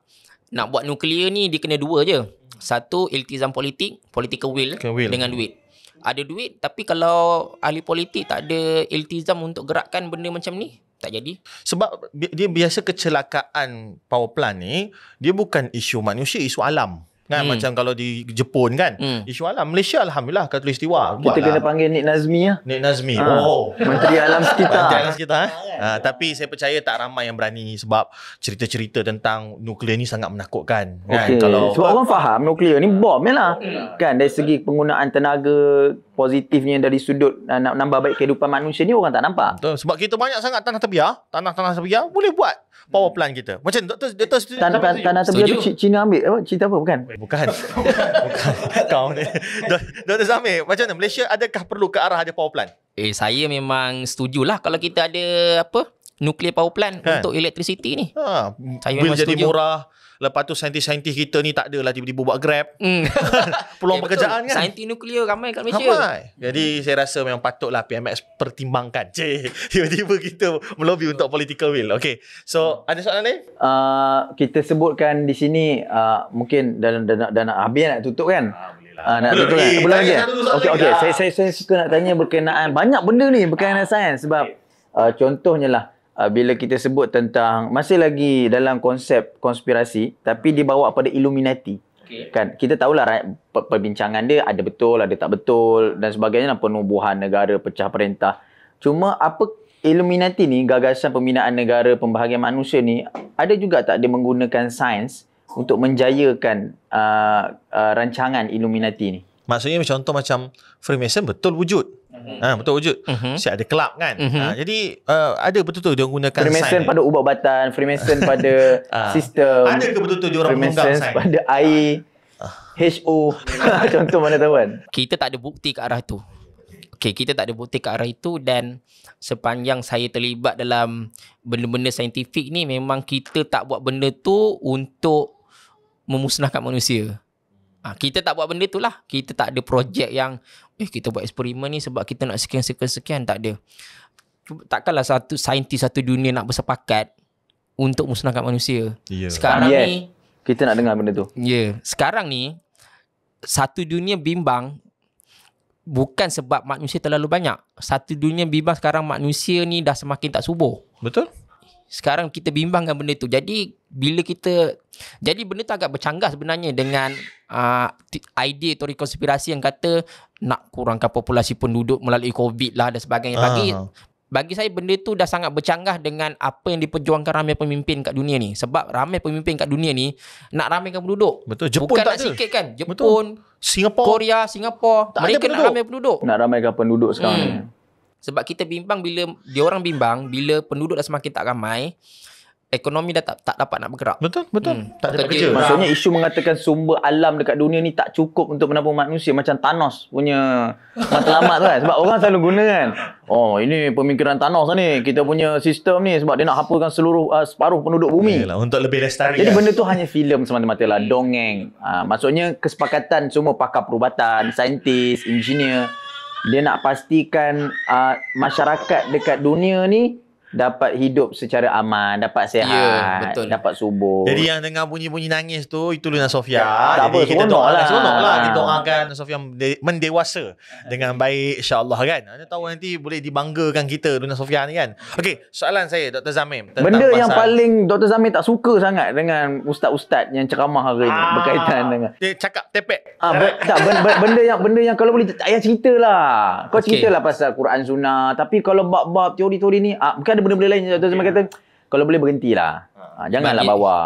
nak buat nuklear ni dia kena dua je. Satu, iltizam politik, political will, will. dengan duit. Ada duit tapi kalau ahli politik tak ada iltizam untuk gerakkan benda macam ni, tak jadi. Sebab dia biasa kecelakaan power plant ni, dia bukan isu manusia, isu alam. Kan hmm. macam kalau di Jepun kan hmm. Isu alam Malaysia Alhamdulillah Katulistiwa Kita lah. kena panggil Nik Nazmi ya? Nik Nazmi ha. oh. Menteri Alam Sekitar Menteri Alam Sekitar ha? ha, Tapi saya percaya Tak ramai yang berani Sebab cerita-cerita Tentang nuklear ni Sangat menakutkan okay. kan? kalau, Sebab orang faham Nuklear ni bom ya lah Kan dari segi Penggunaan tenaga Positifnya dari sudut Nak nambah baik kehidupan manusia ni Orang tak nampak Betul. Sebab kita banyak sangat Tanah terbiar Tanah-tanah terbiar Boleh buat power plant kita. Macam doktor doktor tu Tanah tanah, tanah terbiar tu Cina ambil apa? Cerita apa bukan? Bukan. bukan. Kau ni. Doktor Zami, macam mana Malaysia adakah perlu ke arah ada power plant? Eh saya memang setujulah kalau kita ada apa? Nuclear power plant kan? untuk elektrisiti ni. Ha, saya memang setuju. Jadi murah. Lepas tu saintis-saintis kita ni tak adalah tiba-tiba buat grab. Mm. <laughs> Peluang yeah, pekerjaan betul. kan. Saintis nuklear ramai kat Malaysia. Ramai. Jadi mm. saya rasa memang patutlah PMX pertimbangkan. Cik, <laughs> tiba-tiba kita melobi untuk political will. Okay. So mm. ada soalan ni? Uh, ah, kita sebutkan di sini uh, mungkin dah, dah, dah, dah, nak habis nak tutup kan? Ah, lah. ah nak tutup kan? Eh, Belum lagi. Okey, okey. Saya, saya, suka nak tanya berkenaan banyak benda ni berkenaan sains sebab okay. uh, contohnya lah uh, bila kita sebut tentang masih lagi dalam konsep konspirasi tapi dibawa pada illuminati okay. kan kita tahu lah perbincangan dia ada betul ada tak betul dan sebagainya lah, penubuhan negara pecah perintah cuma apa illuminati ni gagasan pembinaan negara pembahagian manusia ni ada juga tak dia menggunakan sains untuk menjayakan uh, uh, rancangan illuminati ni maksudnya contoh macam freemason betul wujud Hmm. Ha, betul wujud. Uh-huh. Mhm. Siap ada kelab kan. Uh-huh. Ha, jadi uh, ada betul tu dia gunakan Freemason pada ubat-ubatan, Freemason <laughs> pada ah. sistem. Ada ke betul-betul dia orang menggunakan sign? pada air. Ha. Ah. HO <laughs> contoh mana tahu kan. Kita tak ada bukti ke arah tu. Okay, kita tak ada bukti ke arah itu dan sepanjang saya terlibat dalam benda-benda saintifik ni memang kita tak buat benda tu untuk memusnahkan manusia. Ha, kita tak buat benda tu lah. Kita tak ada projek yang eh kita buat eksperimen ni sebab kita nak sekian-sekian-sekian. Tak ada. Takkanlah satu saintis satu dunia nak bersepakat untuk musnahkan manusia. Yeah. Sekarang yes. ni... Kita nak dengar benda tu. Ya. Yeah. Sekarang ni, satu dunia bimbang bukan sebab manusia terlalu banyak. Satu dunia bimbang sekarang manusia ni dah semakin tak subur. Betul sekarang kita bimbangkan benda tu. Jadi bila kita jadi benda tu agak bercanggah sebenarnya dengan uh, idea teori konspirasi yang kata nak kurangkan populasi penduduk melalui COVID lah dan sebagainya. Bagi uh. bagi saya benda tu dah sangat bercanggah dengan apa yang diperjuangkan ramai pemimpin kat dunia ni. Sebab ramai pemimpin kat dunia ni nak ramaikan penduduk. Betul. Jepun Bukan tak nak ada. sikit kan? Jepun, Betul. Singapura, Korea, Singapura. Mereka nak ramai penduduk. Nak ramaikan penduduk sekarang hmm. Sebab kita bimbang bila dia orang bimbang bila penduduk dah semakin tak ramai, ekonomi dah tak tak dapat nak bergerak. Betul, betul. Hmm. Tak ada kerja. Maksudnya isu mengatakan sumber alam dekat dunia ni tak cukup untuk menabung manusia macam Thanos punya matlamat tu kan. Sebab orang selalu guna kan. Oh, ini pemikiran Thanos lah ni. Kita punya sistem ni sebab dia nak hapuskan seluruh uh, separuh penduduk bumi. Yalah, untuk lebih lestari. Jadi lah. benda tu hanya filem semata-mata lah. Dongeng. Uh, maksudnya kesepakatan semua pakar perubatan, saintis, engineer dia nak pastikan uh, masyarakat dekat dunia ni dapat hidup secara aman, dapat ya, sehat, yeah, dapat subur. Jadi yang dengar bunyi-bunyi nangis tu itu Luna Sofia. Ya, tak Jadi apa, kita doakan lah. Seronok lah. Kita ah. doakan Sofia mendewasa dengan baik insyaAllah kan. Anda tahu nanti boleh dibanggakan kita Luna Sofia ni kan. Okey, soalan saya Dr. Zamim. Benda yang pasal... paling Dr. Zamim tak suka sangat dengan ustaz-ustaz yang ceramah hari ni ah. berkaitan dengan. Dia cakap tepek. Ah, ber, tak, benda, benda yang benda yang kalau boleh tak payah lah. Kau okay. lah pasal Quran Sunnah. Tapi kalau bab-bab teori-teori ni, ah, bukan ada benda-benda lain Zaman yeah. kata Kalau boleh berhentilah ha. ha, Janganlah bagi, bawa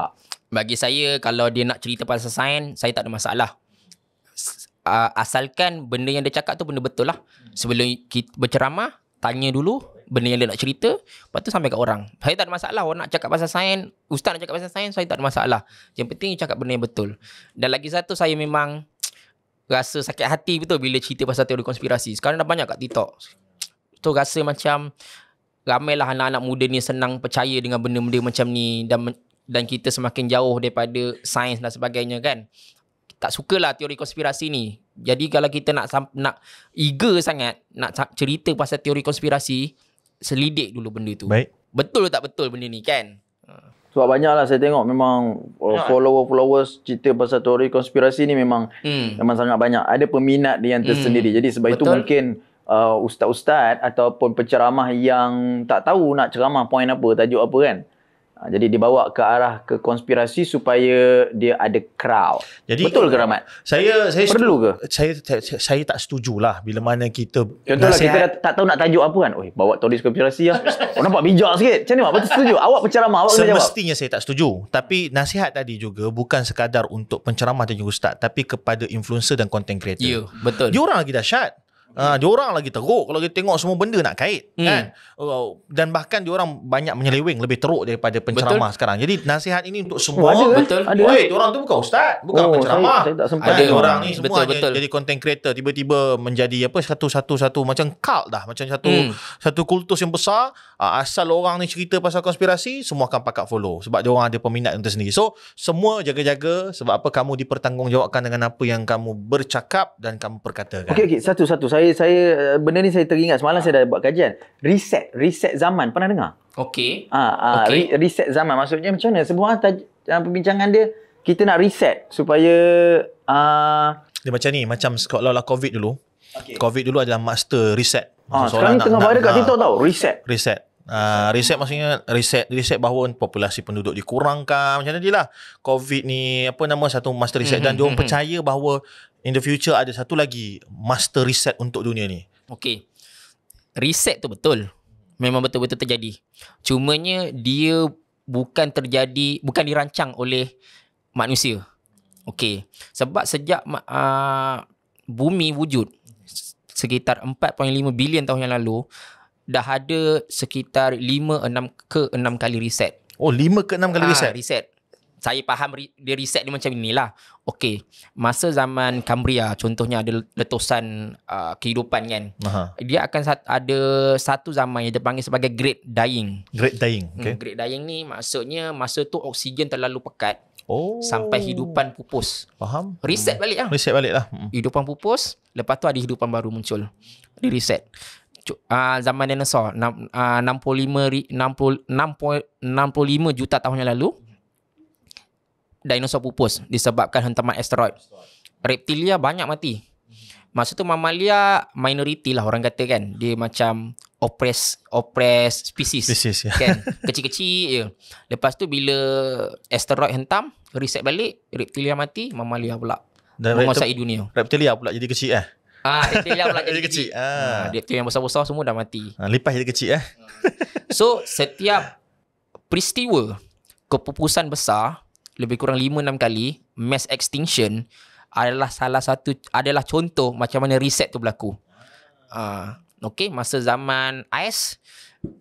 Bagi saya Kalau dia nak cerita pasal sains Saya tak ada masalah uh, Asalkan Benda yang dia cakap tu Benda betul lah Sebelum kita berceramah Tanya dulu Benda yang dia nak cerita Lepas tu sampai kat orang Saya tak ada masalah Orang nak cakap pasal sains Ustaz nak cakap pasal sains Saya tak ada masalah Yang penting cakap benda yang betul Dan lagi satu Saya memang Rasa sakit hati betul Bila cerita pasal teori konspirasi Sekarang dah banyak kat TikTok Tu rasa macam ramailah anak-anak muda ni senang percaya dengan benda-benda macam ni dan dan kita semakin jauh daripada sains dan sebagainya kan tak sukalah teori konspirasi ni jadi kalau kita nak nak eager sangat nak cerita pasal teori konspirasi selidik dulu benda tu Baik. betul tak betul benda ni kan ha. sebab banyaklah saya tengok memang uh, follower-followers cerita pasal teori konspirasi ni memang hmm. memang sangat banyak ada peminat dia yang tersendiri hmm. jadi sebab betul. itu mungkin uh, ustaz-ustaz ataupun penceramah yang tak tahu nak ceramah poin apa, tajuk apa kan. Uh, jadi dibawa ke arah ke konspirasi supaya dia ada crowd. Jadi, Betul ke Ramad? Saya saya perlu ke? Saya saya, saya tak setujulah bila mana kita Contohlah nasihat. kita tak tahu nak tajuk apa kan. Oi, bawa teori konspirasi lah. Oh, <laughs> nampak bijak sikit. Macam ni mak, betul setuju. Awak penceramah, awak Semestinya kena jawab. saya tak setuju. Tapi nasihat tadi juga bukan sekadar untuk penceramah dan juga ustaz, tapi kepada influencer dan content creator. Ya, yeah, betul. Dia orang lagi dahsyat. Ah, dia orang lagi teruk kalau kita tengok semua benda nak kait hmm. kan. Oh, dan bahkan dia orang banyak menyeleweng lebih teruk daripada penceramah betul. sekarang. Jadi nasihat ini untuk oh, semua oh, ada, eh? betul. Ada. Oi, eh? dia orang tu bukan ustaz, bukan oh, penceramah. Saya, saya ada, ada orang ni semua betul, jadi content creator tiba-tiba menjadi apa satu-satu-satu macam cult dah, macam satu hmm. satu kultus yang besar. Ah, asal orang ni cerita pasal konspirasi, semua akan pakat follow sebab dia orang ada peminat untuk sendiri. So, semua jaga-jaga sebab apa kamu dipertanggungjawabkan dengan apa yang kamu bercakap dan kamu perkatakan. Okey okey, satu-satu saya saya saya benda ni saya teringat semalam saya dah buat kajian. Reset, reset zaman. Pernah dengar? Okey. Ha, ah, ha, okay. Re- reset zaman maksudnya macam mana? Sebuah taj- ah, perbincangan dia kita nak reset supaya a uh... dia macam ni, macam kalau lah COVID dulu. Okay. COVID dulu adalah master reset. Ha, sekarang ni tengah viral kat TikTok tau, reset. Reset. Uh, reset maksudnya reset reset bahawa populasi penduduk dikurangkan macam tadilah covid ni apa nama satu master reset hmm, dan hmm, dia hmm, percaya bahawa in the future ada satu lagi master reset untuk dunia ni. Okay. Reset tu betul. Memang betul-betul terjadi. Cumanya dia bukan terjadi, bukan dirancang oleh manusia. Okay. Sebab sejak uh, bumi wujud, sekitar 4.5 bilion tahun yang lalu, dah ada sekitar 5 6 ke 6 kali reset. Oh, 5 ke 6 kali ha, reset. reset saya faham dia riset dia macam inilah. Okey, masa zaman Cambria contohnya ada letusan uh, kehidupan kan. Aha. Dia akan ada satu zaman yang dipanggil sebagai great dying. Great dying, hmm, okey. great dying ni maksudnya masa tu oksigen terlalu pekat. Oh. Sampai hidupan pupus. Faham? Reset hmm. balik lah. Reset balik lah. Hmm. Hidupan pupus, lepas tu ada hidupan baru muncul. Di reset. Uh, zaman dinosaur 65 65 65 juta tahun yang lalu dinosaur pupus disebabkan hentaman asteroid. Reptilia banyak mati. Masa tu mamalia minoriti lah orang kata kan. Dia macam oppress oppress species. species yeah. kan? <laughs> Kecil-kecil je. Lepas tu bila asteroid hentam, reset balik, reptilia mati, mamalia pula. Dan menguasai reptil- dunia. Reptilia pula jadi kecil eh. Ah, reptilia pula <laughs> jadi kecil. kecil. Ah. Reptil ah, yang besar-besar semua dah mati. Ah, lipas jadi kecil eh. so, setiap peristiwa kepupusan besar lebih kurang 5-6 kali mass extinction adalah salah satu adalah contoh macam mana reset tu berlaku. Ah, uh, okey masa zaman ais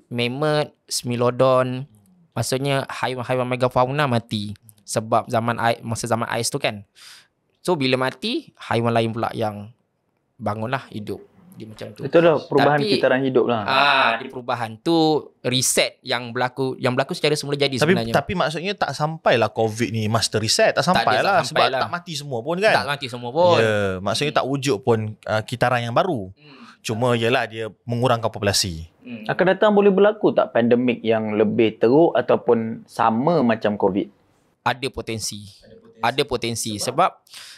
mammoth, smilodon maksudnya haiwan-haiwan megafauna mati sebab zaman ais masa zaman ais tu kan. So bila mati haiwan lain pula yang bangunlah hidup dia macam tu. Itu lah perubahan Tapi, kitaran hidup lah. Ah, di perubahan tu reset yang berlaku yang berlaku secara semula jadi tapi, sebenarnya. Tapi maksudnya tak sampai lah COVID ni master reset. Tak sampai tak lah sampai sebab tak mati semua pun kan. Tak mati semua pun. Ya, yeah, maksudnya hmm. tak wujud pun uh, kitaran yang baru. Hmm. Cuma ialah dia mengurangkan populasi. Hmm. Akan datang boleh berlaku tak pandemik yang lebih teruk ataupun sama macam COVID? Ada potensi. Ada potensi, Ada potensi. Sebab,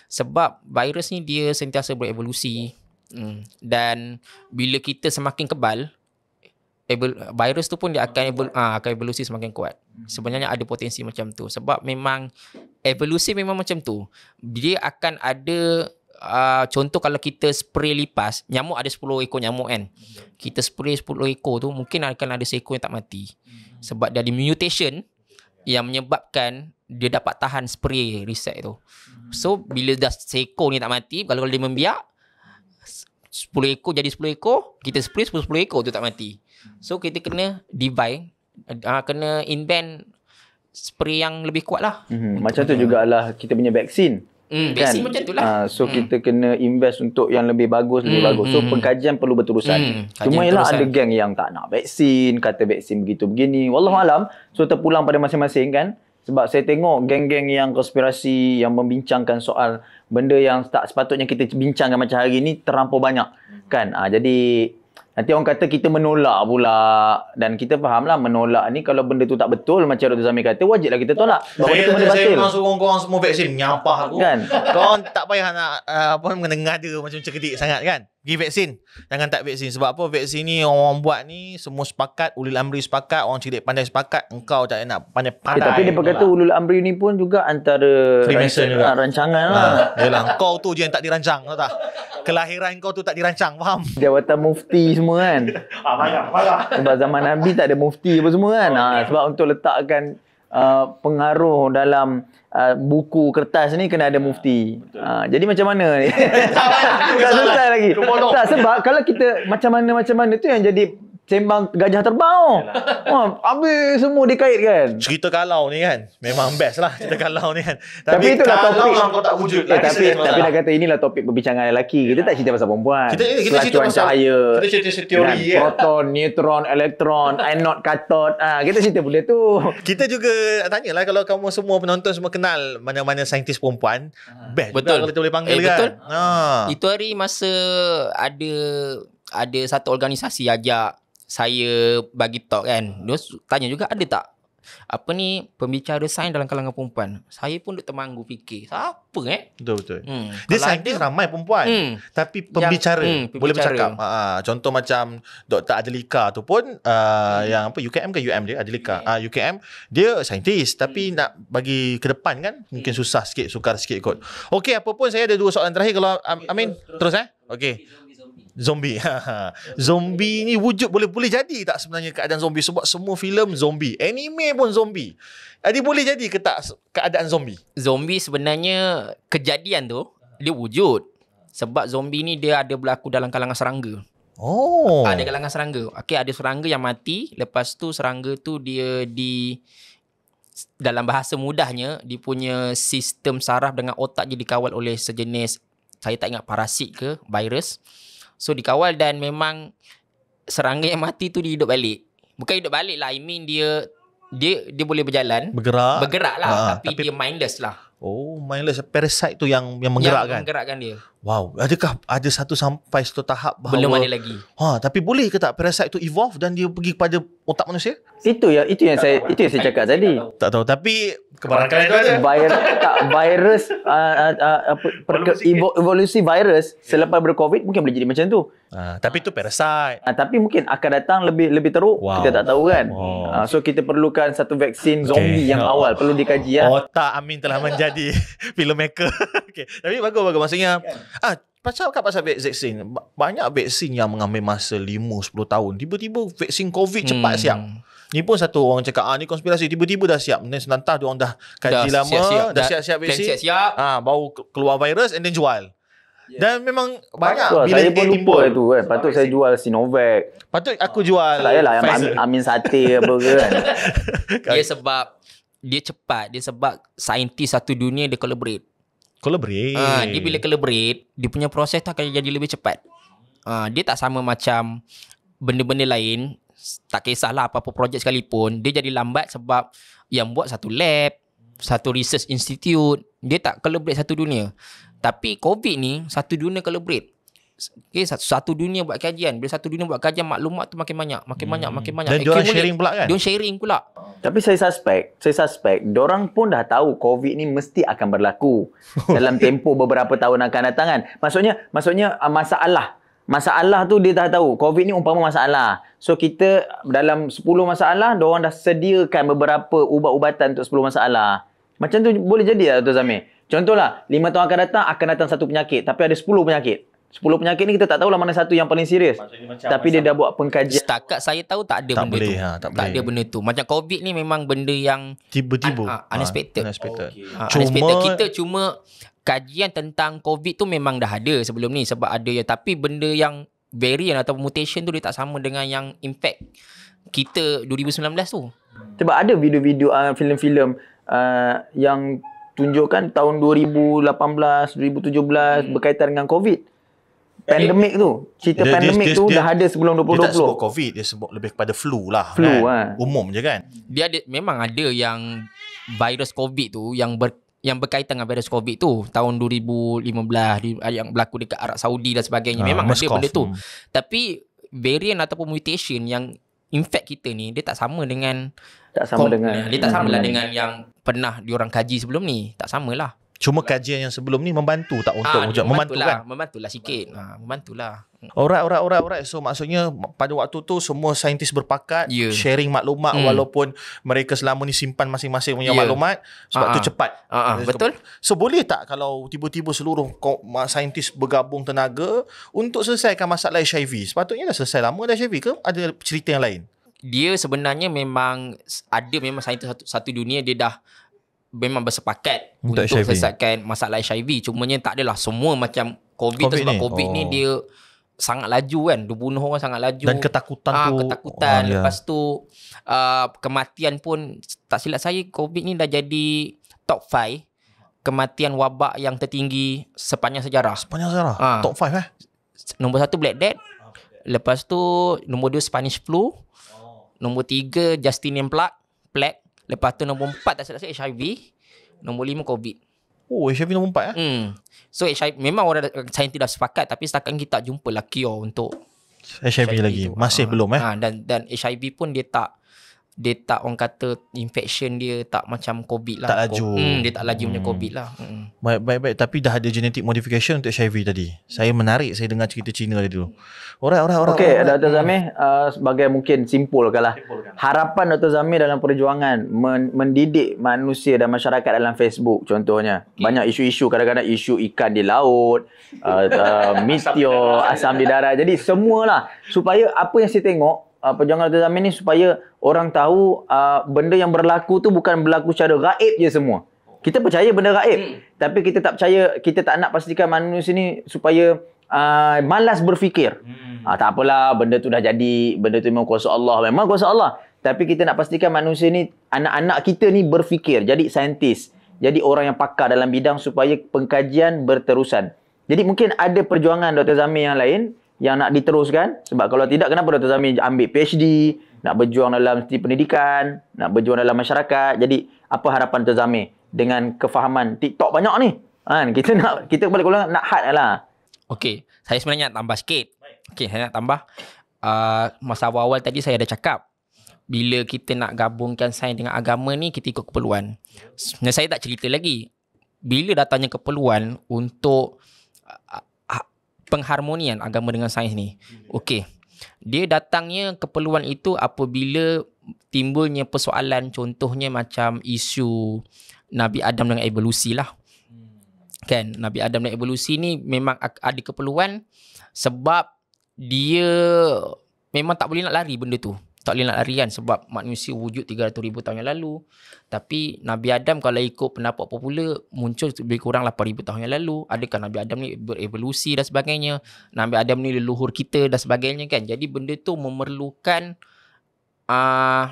sebab virus ni dia sentiasa berevolusi. Yeah. Hmm. Dan bila kita semakin kebal, evol- virus tu pun dia akan evol- ha, akan evolusi semakin kuat. Hmm. Sebenarnya ada potensi macam tu sebab memang evolusi memang macam tu. Dia akan ada Uh, contoh kalau kita spray lipas Nyamuk ada 10 ekor nyamuk kan Kita spray 10 ekor tu Mungkin akan ada seekor yang tak mati hmm. Sebab dia ada mutation Yang menyebabkan Dia dapat tahan spray reset tu hmm. So bila dah seekor ni tak mati Kalau dia membiak 10 ekor jadi 10 ekor, kita spray 10 10 ekor tu tak mati. So kita kena divide, uh, kena invent spray yang lebih kuat lah. Mm-hmm. Macam tu jugalah kita punya vaksin. Mm, kan? Vaksin macam tu lah. Uh, so mm. kita kena invest untuk yang lebih bagus, lebih mm, bagus. So mm, pengkajian perlu berterusan. Mm, Cuma ialah ada geng yang tak nak vaksin, kata vaksin begitu begini. Wallahualam, so terpulang pada masing-masing kan. Sebab saya tengok geng-geng yang konspirasi yang membincangkan soal benda yang tak sepatutnya kita bincangkan macam hari ni terlampau banyak. Kan? Ha, jadi nanti orang kata kita menolak pula dan kita fahamlah menolak ni kalau benda tu tak betul macam Dr. Zamir kata wajiblah kita tolak. Saya, kita saya, saya memang suruh korang semua vaksin. Nyapah aku. Kan? Korang tak payah nak uh, apa mendengar dia macam cerdik sangat kan? Give vaksin jangan tak vaksin sebab apa vaksin ni orang buat ni semua sepakat ulil amri sepakat orang cilik pandai sepakat engkau tak nak pandai eh, pandai okay, tapi dia berkata lah. ulil amri ni pun juga antara rancangan, juga. Ah, rancangan lah ah, yelah kau tu je yang tak dirancang tahu tak kelahiran kau tu tak dirancang faham jawatan mufti semua kan ah, marah, marah. sebab zaman Nabi tak ada mufti apa semua kan ha, sebab untuk letakkan Uh, pengaruh dalam uh, buku kertas ni kena ada ya, mufti. Uh, jadi macam mana ni? tak <laughs> selesai lagi. Tak, sebab kalau kita macam mana-macam mana tu yang jadi sembang gajah terbang. Wah, habis semua dikait kan. Cerita kalau ni kan. Memang best lah cerita kalau ni kan. <laughs> Tapi, tapi itulah kalau topik. Kalau kau tak wujud. Eh, lah, tapi tapi, tapi lah. nak kata inilah topik perbincangan lelaki. Kita tak cerita pasal perempuan. Kita, kita cerita pasal cahaya. Kita cerita pasal teori. Kan? Ya. Proton, neutron, elektron, <laughs> anod, katod. ha, ah, kita cerita boleh tu. <laughs> Kita juga tanya lah kalau kamu semua penonton semua kenal mana-mana saintis perempuan. Ha. Best betul. juga kita boleh panggil eh, kan. Betul. Ha. Itu hari masa ada ada satu organisasi ajak saya bagi talk kan dia tanya juga ada tak apa ni pembicara sains dalam kalangan perempuan saya pun duk termanggu fikir siapa eh betul betul hmm, dia saintis ramai perempuan hmm, tapi pembicara, yang, hmm, pembicara boleh bercakap ha, ha, contoh macam Dr. Adelika tu pun uh, hmm. yang apa UKM ke UM dia Adelika hmm. uh, ah, UKM dia saintis tapi hmm. nak bagi ke depan kan hmm. mungkin susah sikit sukar sikit kot Okey, apa pun saya ada dua soalan terakhir kalau um, okay, amin terus, terus, terus eh Okey zombie. <laughs> zombie ni wujud boleh boleh jadi tak sebenarnya keadaan zombie sebab semua filem zombie, anime pun zombie. Jadi boleh jadi ke tak keadaan zombie? Zombie sebenarnya kejadian tu dia wujud. Sebab zombie ni dia ada berlaku dalam kalangan serangga. Oh. Ada kalangan serangga. Okey, ada serangga yang mati, lepas tu serangga tu dia di dalam bahasa mudahnya dia punya sistem saraf dengan otak jadi dikawal oleh sejenis saya tak ingat parasit ke virus So dikawal dan memang serangga yang mati tu dia hidup balik. Bukan hidup balik lah. I mean dia dia dia boleh berjalan. Bergerak. Bergerak lah. Ha, tapi, tapi, dia mindless lah. Oh mindless. Parasite tu yang yang menggerakkan. Yang menggerakkan dia. Wow. Adakah ada satu sampai satu tahap bahawa. Belum ada lagi. Ha, tapi boleh ke tak parasite tu evolve dan dia pergi kepada otak manusia? Itu ya itu yang saya itu yang saya cakap tak tadi. Tak tahu. Tapi kebarangkali itu aja. Vir- tak, virus, uh, uh, uh, virus, evol- evolusi virus yeah. selepas ber-COVID mungkin boleh jadi macam tu. Uh, tapi itu parasite. Uh, tapi mungkin akan datang lebih lebih teruk, wow. kita tak tahu kan. Wow. Uh, so kita perlukan satu vaksin zombie okay. yang awal, perlu dikaji. Ya. Oh tak, Amin telah menjadi <laughs> filmmaker. <laughs> okay. Tapi bagus-bagus, maksudnya... Yeah. Uh, Pasal kat pasal vaksin Banyak vaksin yang mengambil masa 5-10 tahun Tiba-tiba vaksin COVID cepat hmm. siap ni pun satu orang cakap ah ni konspirasi tiba-tiba dah siap ni senantah dia orang dah kaji dah lama siap-siap. dah siap-siap dah siap-siap kan ah ha, baru keluar virus and then jual dan memang lah, banyak Patutlah, bila saya pun lupa timbul. tu kan. Patut saya jual Sinovac. Patut aku jual. Tak yalah yang amin, amin sate apa ke kan. <laughs> Dia sebab dia cepat. Dia sebab saintis satu dunia dia collaborate. Collaborate. Ha, dia bila collaborate, dia punya proses tu akan jadi lebih cepat. Ha, dia tak sama macam benda-benda lain tak kisahlah apa-apa projek sekalipun dia jadi lambat sebab yang buat satu lab satu research institute dia tak collaborate satu dunia tapi covid ni satu dunia collaborate Okay, satu, satu dunia buat kajian Bila satu dunia buat kajian Maklumat tu makin banyak Makin hmm. banyak makin banyak. Dan diorang sharing pula kan Diorang sharing pula Tapi saya suspect Saya suspect Diorang pun dah tahu Covid ni mesti akan berlaku <laughs> Dalam tempoh beberapa tahun akan datang kan Maksudnya Maksudnya ah, masalah masalah tu dia dah tahu covid ni umpama masalah so kita dalam 10 masalah dia orang dah sediakan beberapa ubat-ubatan untuk 10 masalah macam tu boleh jadi lah Dr. Zamir contohlah 5 tahun akan datang akan datang satu penyakit tapi ada 10 penyakit Sepuluh penyakit ni kita tak tahu lah mana satu yang paling serius. Tapi dia dah buat pengkajian. Setakat saya tahu tak ada tak benda boleh, tu. Ha, tak, boleh. tak ada benda tu. Macam COVID ni memang benda yang tiba-tiba. Un- uh, ah, ah, unexpected. Ha, unexpected. Oh, ah, okay. ha, cuma unexpected. kita cuma kajian tentang COVID tu memang dah ada sebelum ni sebab ada ya tapi benda yang variant atau mutation tu dia tak sama dengan yang impact kita 2019 tu. Sebab ada video-video uh, film filem uh, yang tunjukkan tahun 2018, 2017 hmm. berkaitan dengan COVID pandemik tu. Cerita pandemik tu dia, dah ada sebelum 2020. Dia tak sebut COVID, dia sebut lebih kepada flu lah. Flu kan? Ha. Umum je kan. Dia ada, memang ada yang virus COVID tu yang ber, yang berkaitan dengan virus COVID tu tahun 2015 yang berlaku dekat Arab Saudi dan sebagainya. Ha, memang ada cough. benda tu. Hmm. Tapi variant ataupun mutation yang infect kita ni dia tak sama dengan tak sama COVID, dengan dia tak sama lah dengan yang pernah diorang kaji sebelum ni. Tak samalah. Cuma kajian yang sebelum ni membantu tak ah, untuk ha, membantu kan? Membantulah sikit. Ha, membantulah. Alright, alright, alright, alright. So maksudnya pada waktu tu semua saintis berpakat yeah. sharing maklumat mm. walaupun mereka selama ni simpan masing-masing punya yeah. maklumat sebab uh-huh. tu ah, cepat. Uh-huh. Betul. So boleh tak kalau tiba-tiba seluruh saintis bergabung tenaga untuk selesaikan masalah HIV? Sepatutnya dah selesai lama dah HIV ke? Ada cerita yang lain? Dia sebenarnya memang ada memang saintis satu, satu dunia dia dah memang bersepakat untuk, untuk selesaikan masalah HIV. Cumanya tak adalah semua macam COVID, COVID tu sebab ni. COVID oh. ni dia sangat laju kan. Dia bunuh orang sangat laju. Dan ketakutan ha, tu. Ketakutan. Oh, ya. Lepas yeah. tu uh, kematian pun tak silap saya COVID ni dah jadi top 5 kematian wabak yang tertinggi sepanjang sejarah. Sepanjang sejarah? Ha. Top 5 eh? Nombor 1 Black Death. Lepas tu nombor 2 Spanish Flu. Oh. Nombor 3 Justinian Plague. Plague. Lepas tu nombor empat tak salah saya HIV. Nombor lima COVID. Oh, HIV nombor empat ya Hmm. So, HIV, memang orang saintis dah sepakat tapi setakat kita tak jumpa lah cure untuk HIV, HIV lagi. Itu. Masih ha. belum eh? Ha, dan, dan HIV pun dia tak dia tak orang kata infection dia tak macam covid lah tak laju hmm, dia tak laju hmm. macam covid lah hmm. baik, baik baik tapi dah ada genetic modification untuk HIV tadi saya menarik saya dengar cerita Cina tadi dulu orang orang orang okey ada Dr. Zamir uh, sebagai mungkin simpulkan lah harapan Dr. Zamir dalam perjuangan men- mendidik manusia dan masyarakat dalam Facebook contohnya okay. banyak isu-isu kadang-kadang isu ikan di laut uh, uh, meteor <laughs> asam di darah jadi semualah supaya apa yang saya tengok uh, perjuangan Dr. Zamir ni supaya orang tahu uh, benda yang berlaku tu bukan berlaku secara gaib je semua. Kita percaya benda gaib. Hmm. Tapi kita tak percaya, kita tak nak pastikan manusia ni supaya uh, malas berfikir. Hmm. Uh, tak apalah, benda tu dah jadi. Benda tu memang kuasa Allah. Memang kuasa Allah. Tapi kita nak pastikan manusia ni, anak-anak kita ni berfikir. Jadi saintis. Jadi orang yang pakar dalam bidang supaya pengkajian berterusan. Jadi mungkin ada perjuangan Dr. Zamir yang lain yang nak diteruskan. Sebab kalau tidak, kenapa Dr. Zamir ambil PhD? nak berjuang dalam sisi pendidikan, nak berjuang dalam masyarakat. Jadi, apa harapan Tazami dengan kefahaman TikTok banyak ni? Kan, kita nak kita balik kurang nak had lah. Okey, saya sebenarnya nak tambah sikit. Okey, saya nak tambah. Uh, masa awal-awal tadi saya ada cakap bila kita nak gabungkan sains dengan agama ni kita ikut keperluan. Sebenarnya saya tak cerita lagi. Bila datangnya keperluan untuk ah, ah, pengharmonian agama dengan sains ni. Okey dia datangnya keperluan itu apabila timbulnya persoalan contohnya macam isu Nabi Adam dengan evolusi lah. Hmm. Kan? Nabi Adam dan evolusi ni memang ada keperluan sebab dia memang tak boleh nak lari benda tu tak boleh nak lari kan sebab manusia wujud ribu tahun yang lalu. Tapi Nabi Adam kalau ikut pendapat popular muncul lebih kurang ribu tahun yang lalu. Adakah Nabi Adam ni berevolusi dan sebagainya? Nabi Adam ni leluhur kita dan sebagainya kan? Jadi benda tu memerlukan uh,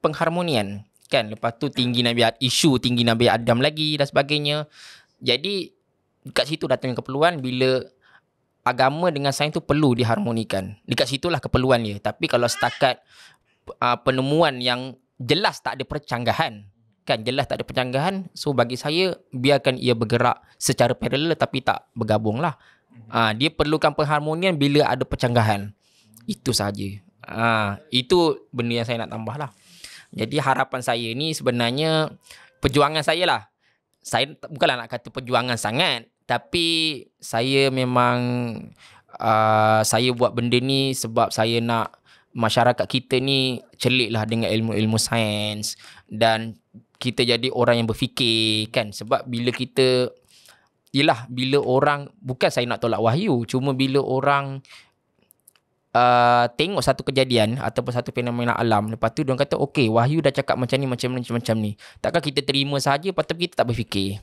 pengharmonian kan? Lepas tu tinggi Nabi Adam, isu tinggi Nabi Adam lagi dan sebagainya. Jadi dekat situ datang keperluan bila agama dengan sains tu perlu diharmonikan. Dekat situlah keperluan dia. Tapi kalau setakat uh, penemuan yang jelas tak ada percanggahan, kan jelas tak ada percanggahan, so bagi saya biarkan ia bergerak secara paralel tapi tak bergabunglah. Uh, ah, dia perlukan perharmonian bila ada percanggahan. Itu sahaja. Uh, itu benda yang saya nak tambah lah. Jadi harapan saya ni sebenarnya perjuangan saya lah. Saya bukanlah nak kata perjuangan sangat tapi saya memang uh, saya buat benda ni sebab saya nak masyarakat kita ni celik lah dengan ilmu-ilmu sains dan kita jadi orang yang berfikir kan sebab bila kita ialah bila orang bukan saya nak tolak wahyu cuma bila orang uh, tengok satu kejadian ataupun satu fenomena alam lepas tu dia kata okey wahyu dah cakap macam ni macam ni macam ni takkan kita terima saja patut kita tak berfikir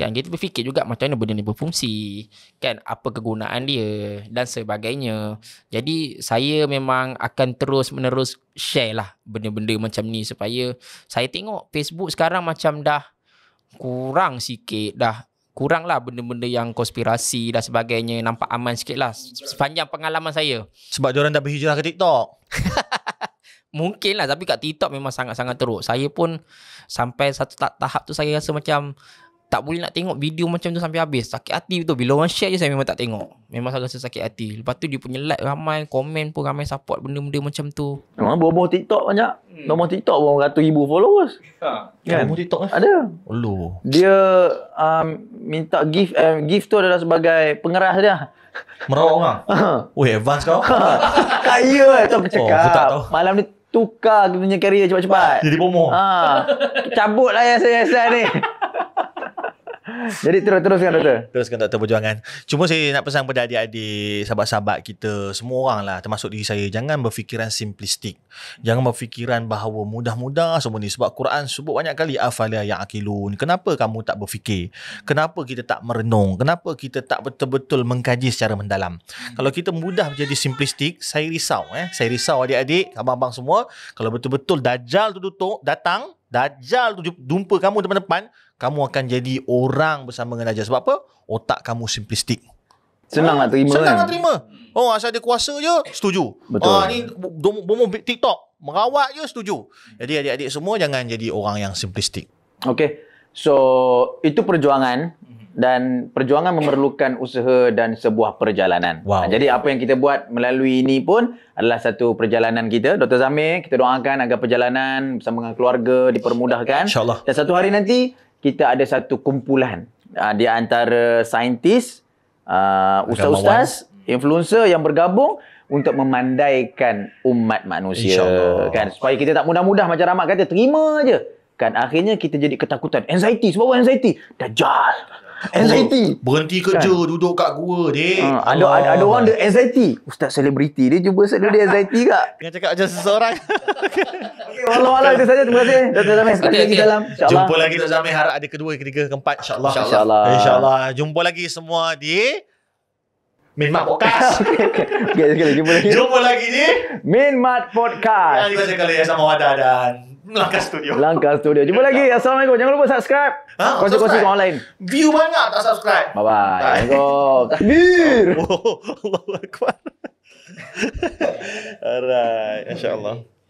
Kan kita berfikir juga macam mana benda ni berfungsi, kan apa kegunaan dia dan sebagainya. Jadi saya memang akan terus menerus share lah benda-benda macam ni supaya saya tengok Facebook sekarang macam dah kurang sikit dah kurang lah benda-benda yang konspirasi dan sebagainya nampak aman sikit lah sepanjang pengalaman saya. Sebab diorang dah berhijrah ke TikTok. <laughs> Mungkin lah tapi kat TikTok memang sangat-sangat teruk. Saya pun sampai satu tahap tu saya rasa macam tak boleh nak tengok video macam tu sampai habis. Sakit hati betul. Bila orang share je saya memang tak tengok. Memang saya rasa sakit hati. Lepas tu dia punya like ramai, komen pun ramai support benda-benda macam tu. Memang bobo TikTok banyak. Hmm. Nomor TikTok pun ratus ribu followers. Ha. Kan? Nomor TikTok eh? Ada. Allah. Dia um, minta gift eh, gift tu adalah sebagai pengeras dia. Merawak orang? <laughs> Ha. Weh, advance kau. Kaya ha. eh. Oh, tak bercakap. Malam ni tukar punya karier cepat-cepat. Jadi pomo. Ha. Cabut lah yang saya ni. Jadi terus teruskan doktor. Teruskan doktor perjuangan. Cuma saya nak pesan kepada adik-adik, sahabat-sahabat kita, semua orang lah termasuk diri saya, jangan berfikiran simplistik. Jangan berfikiran bahawa mudah-mudah semua ni sebab Quran sebut banyak kali afala yaqilun. Kenapa kamu tak berfikir? Kenapa kita tak merenung? Kenapa kita tak betul-betul mengkaji secara mendalam? Kalau kita mudah menjadi simplistik, saya risau eh. Saya risau adik-adik, abang-abang semua, kalau betul-betul dajal tu tutup, datang, Dajjal tu jumpa kamu depan-depan kamu akan jadi orang bersama dengan raja. Sebab apa? Otak kamu simplistik. Senang nak terima Senang kan? nak terima. Oh, asal dia kuasa je, setuju. Betul. Ah, ni bomo TikTok, merawat je setuju. Jadi adik-adik semua jangan jadi orang yang simplistik. Okay. So, itu perjuangan dan perjuangan memerlukan usaha dan sebuah perjalanan. Wow. Jadi apa yang kita buat melalui ini pun adalah satu perjalanan kita. Dr. Zamir, kita doakan agar perjalanan bersama dengan keluarga dipermudahkan. InsyaAllah. Dan satu hari nanti, kita ada satu kumpulan uh, di antara saintis, uh, ustaz-ustaz, hmm. influencer yang bergabung untuk memandaikan umat manusia kan supaya kita tak mudah-mudah macam ramai kata terima aja, kan akhirnya kita jadi ketakutan anxiety sebab anxiety dajal Anxiety. Oh, berhenti kerja kan? duduk kat gua dek. Uh, ada, ada ada orang ah. ada anxiety. Ustaz selebriti dia cuba sel dia anxiety kak. Jangan cakap macam seseorang. okay, wallah wallah itu saja terima kasih. Dr. Zamir sekali lagi dalam. jumpa lagi Dr. Zamir harap ada kedua, ketiga, keempat insya-Allah. Insya-Allah. Insya-Allah. jumpa lagi semua di Minmat Podcast. <laughs> okay, okay. jumpa lagi. jumpa di Minmat Podcast. Ya, kita sekali ya sama Wadah dan Langkah Studio. Langkah Studio. Jumpa lagi. Assalamualaikum. Jangan lupa subscribe. Ha? Kongsi-kongsi orang lain. View banyak tak subscribe. Bye-bye. Assalamualaikum. <laughs> Takbir. Oh, <laughs> <laughs> Allah Akbar. Alright. InsyaAllah.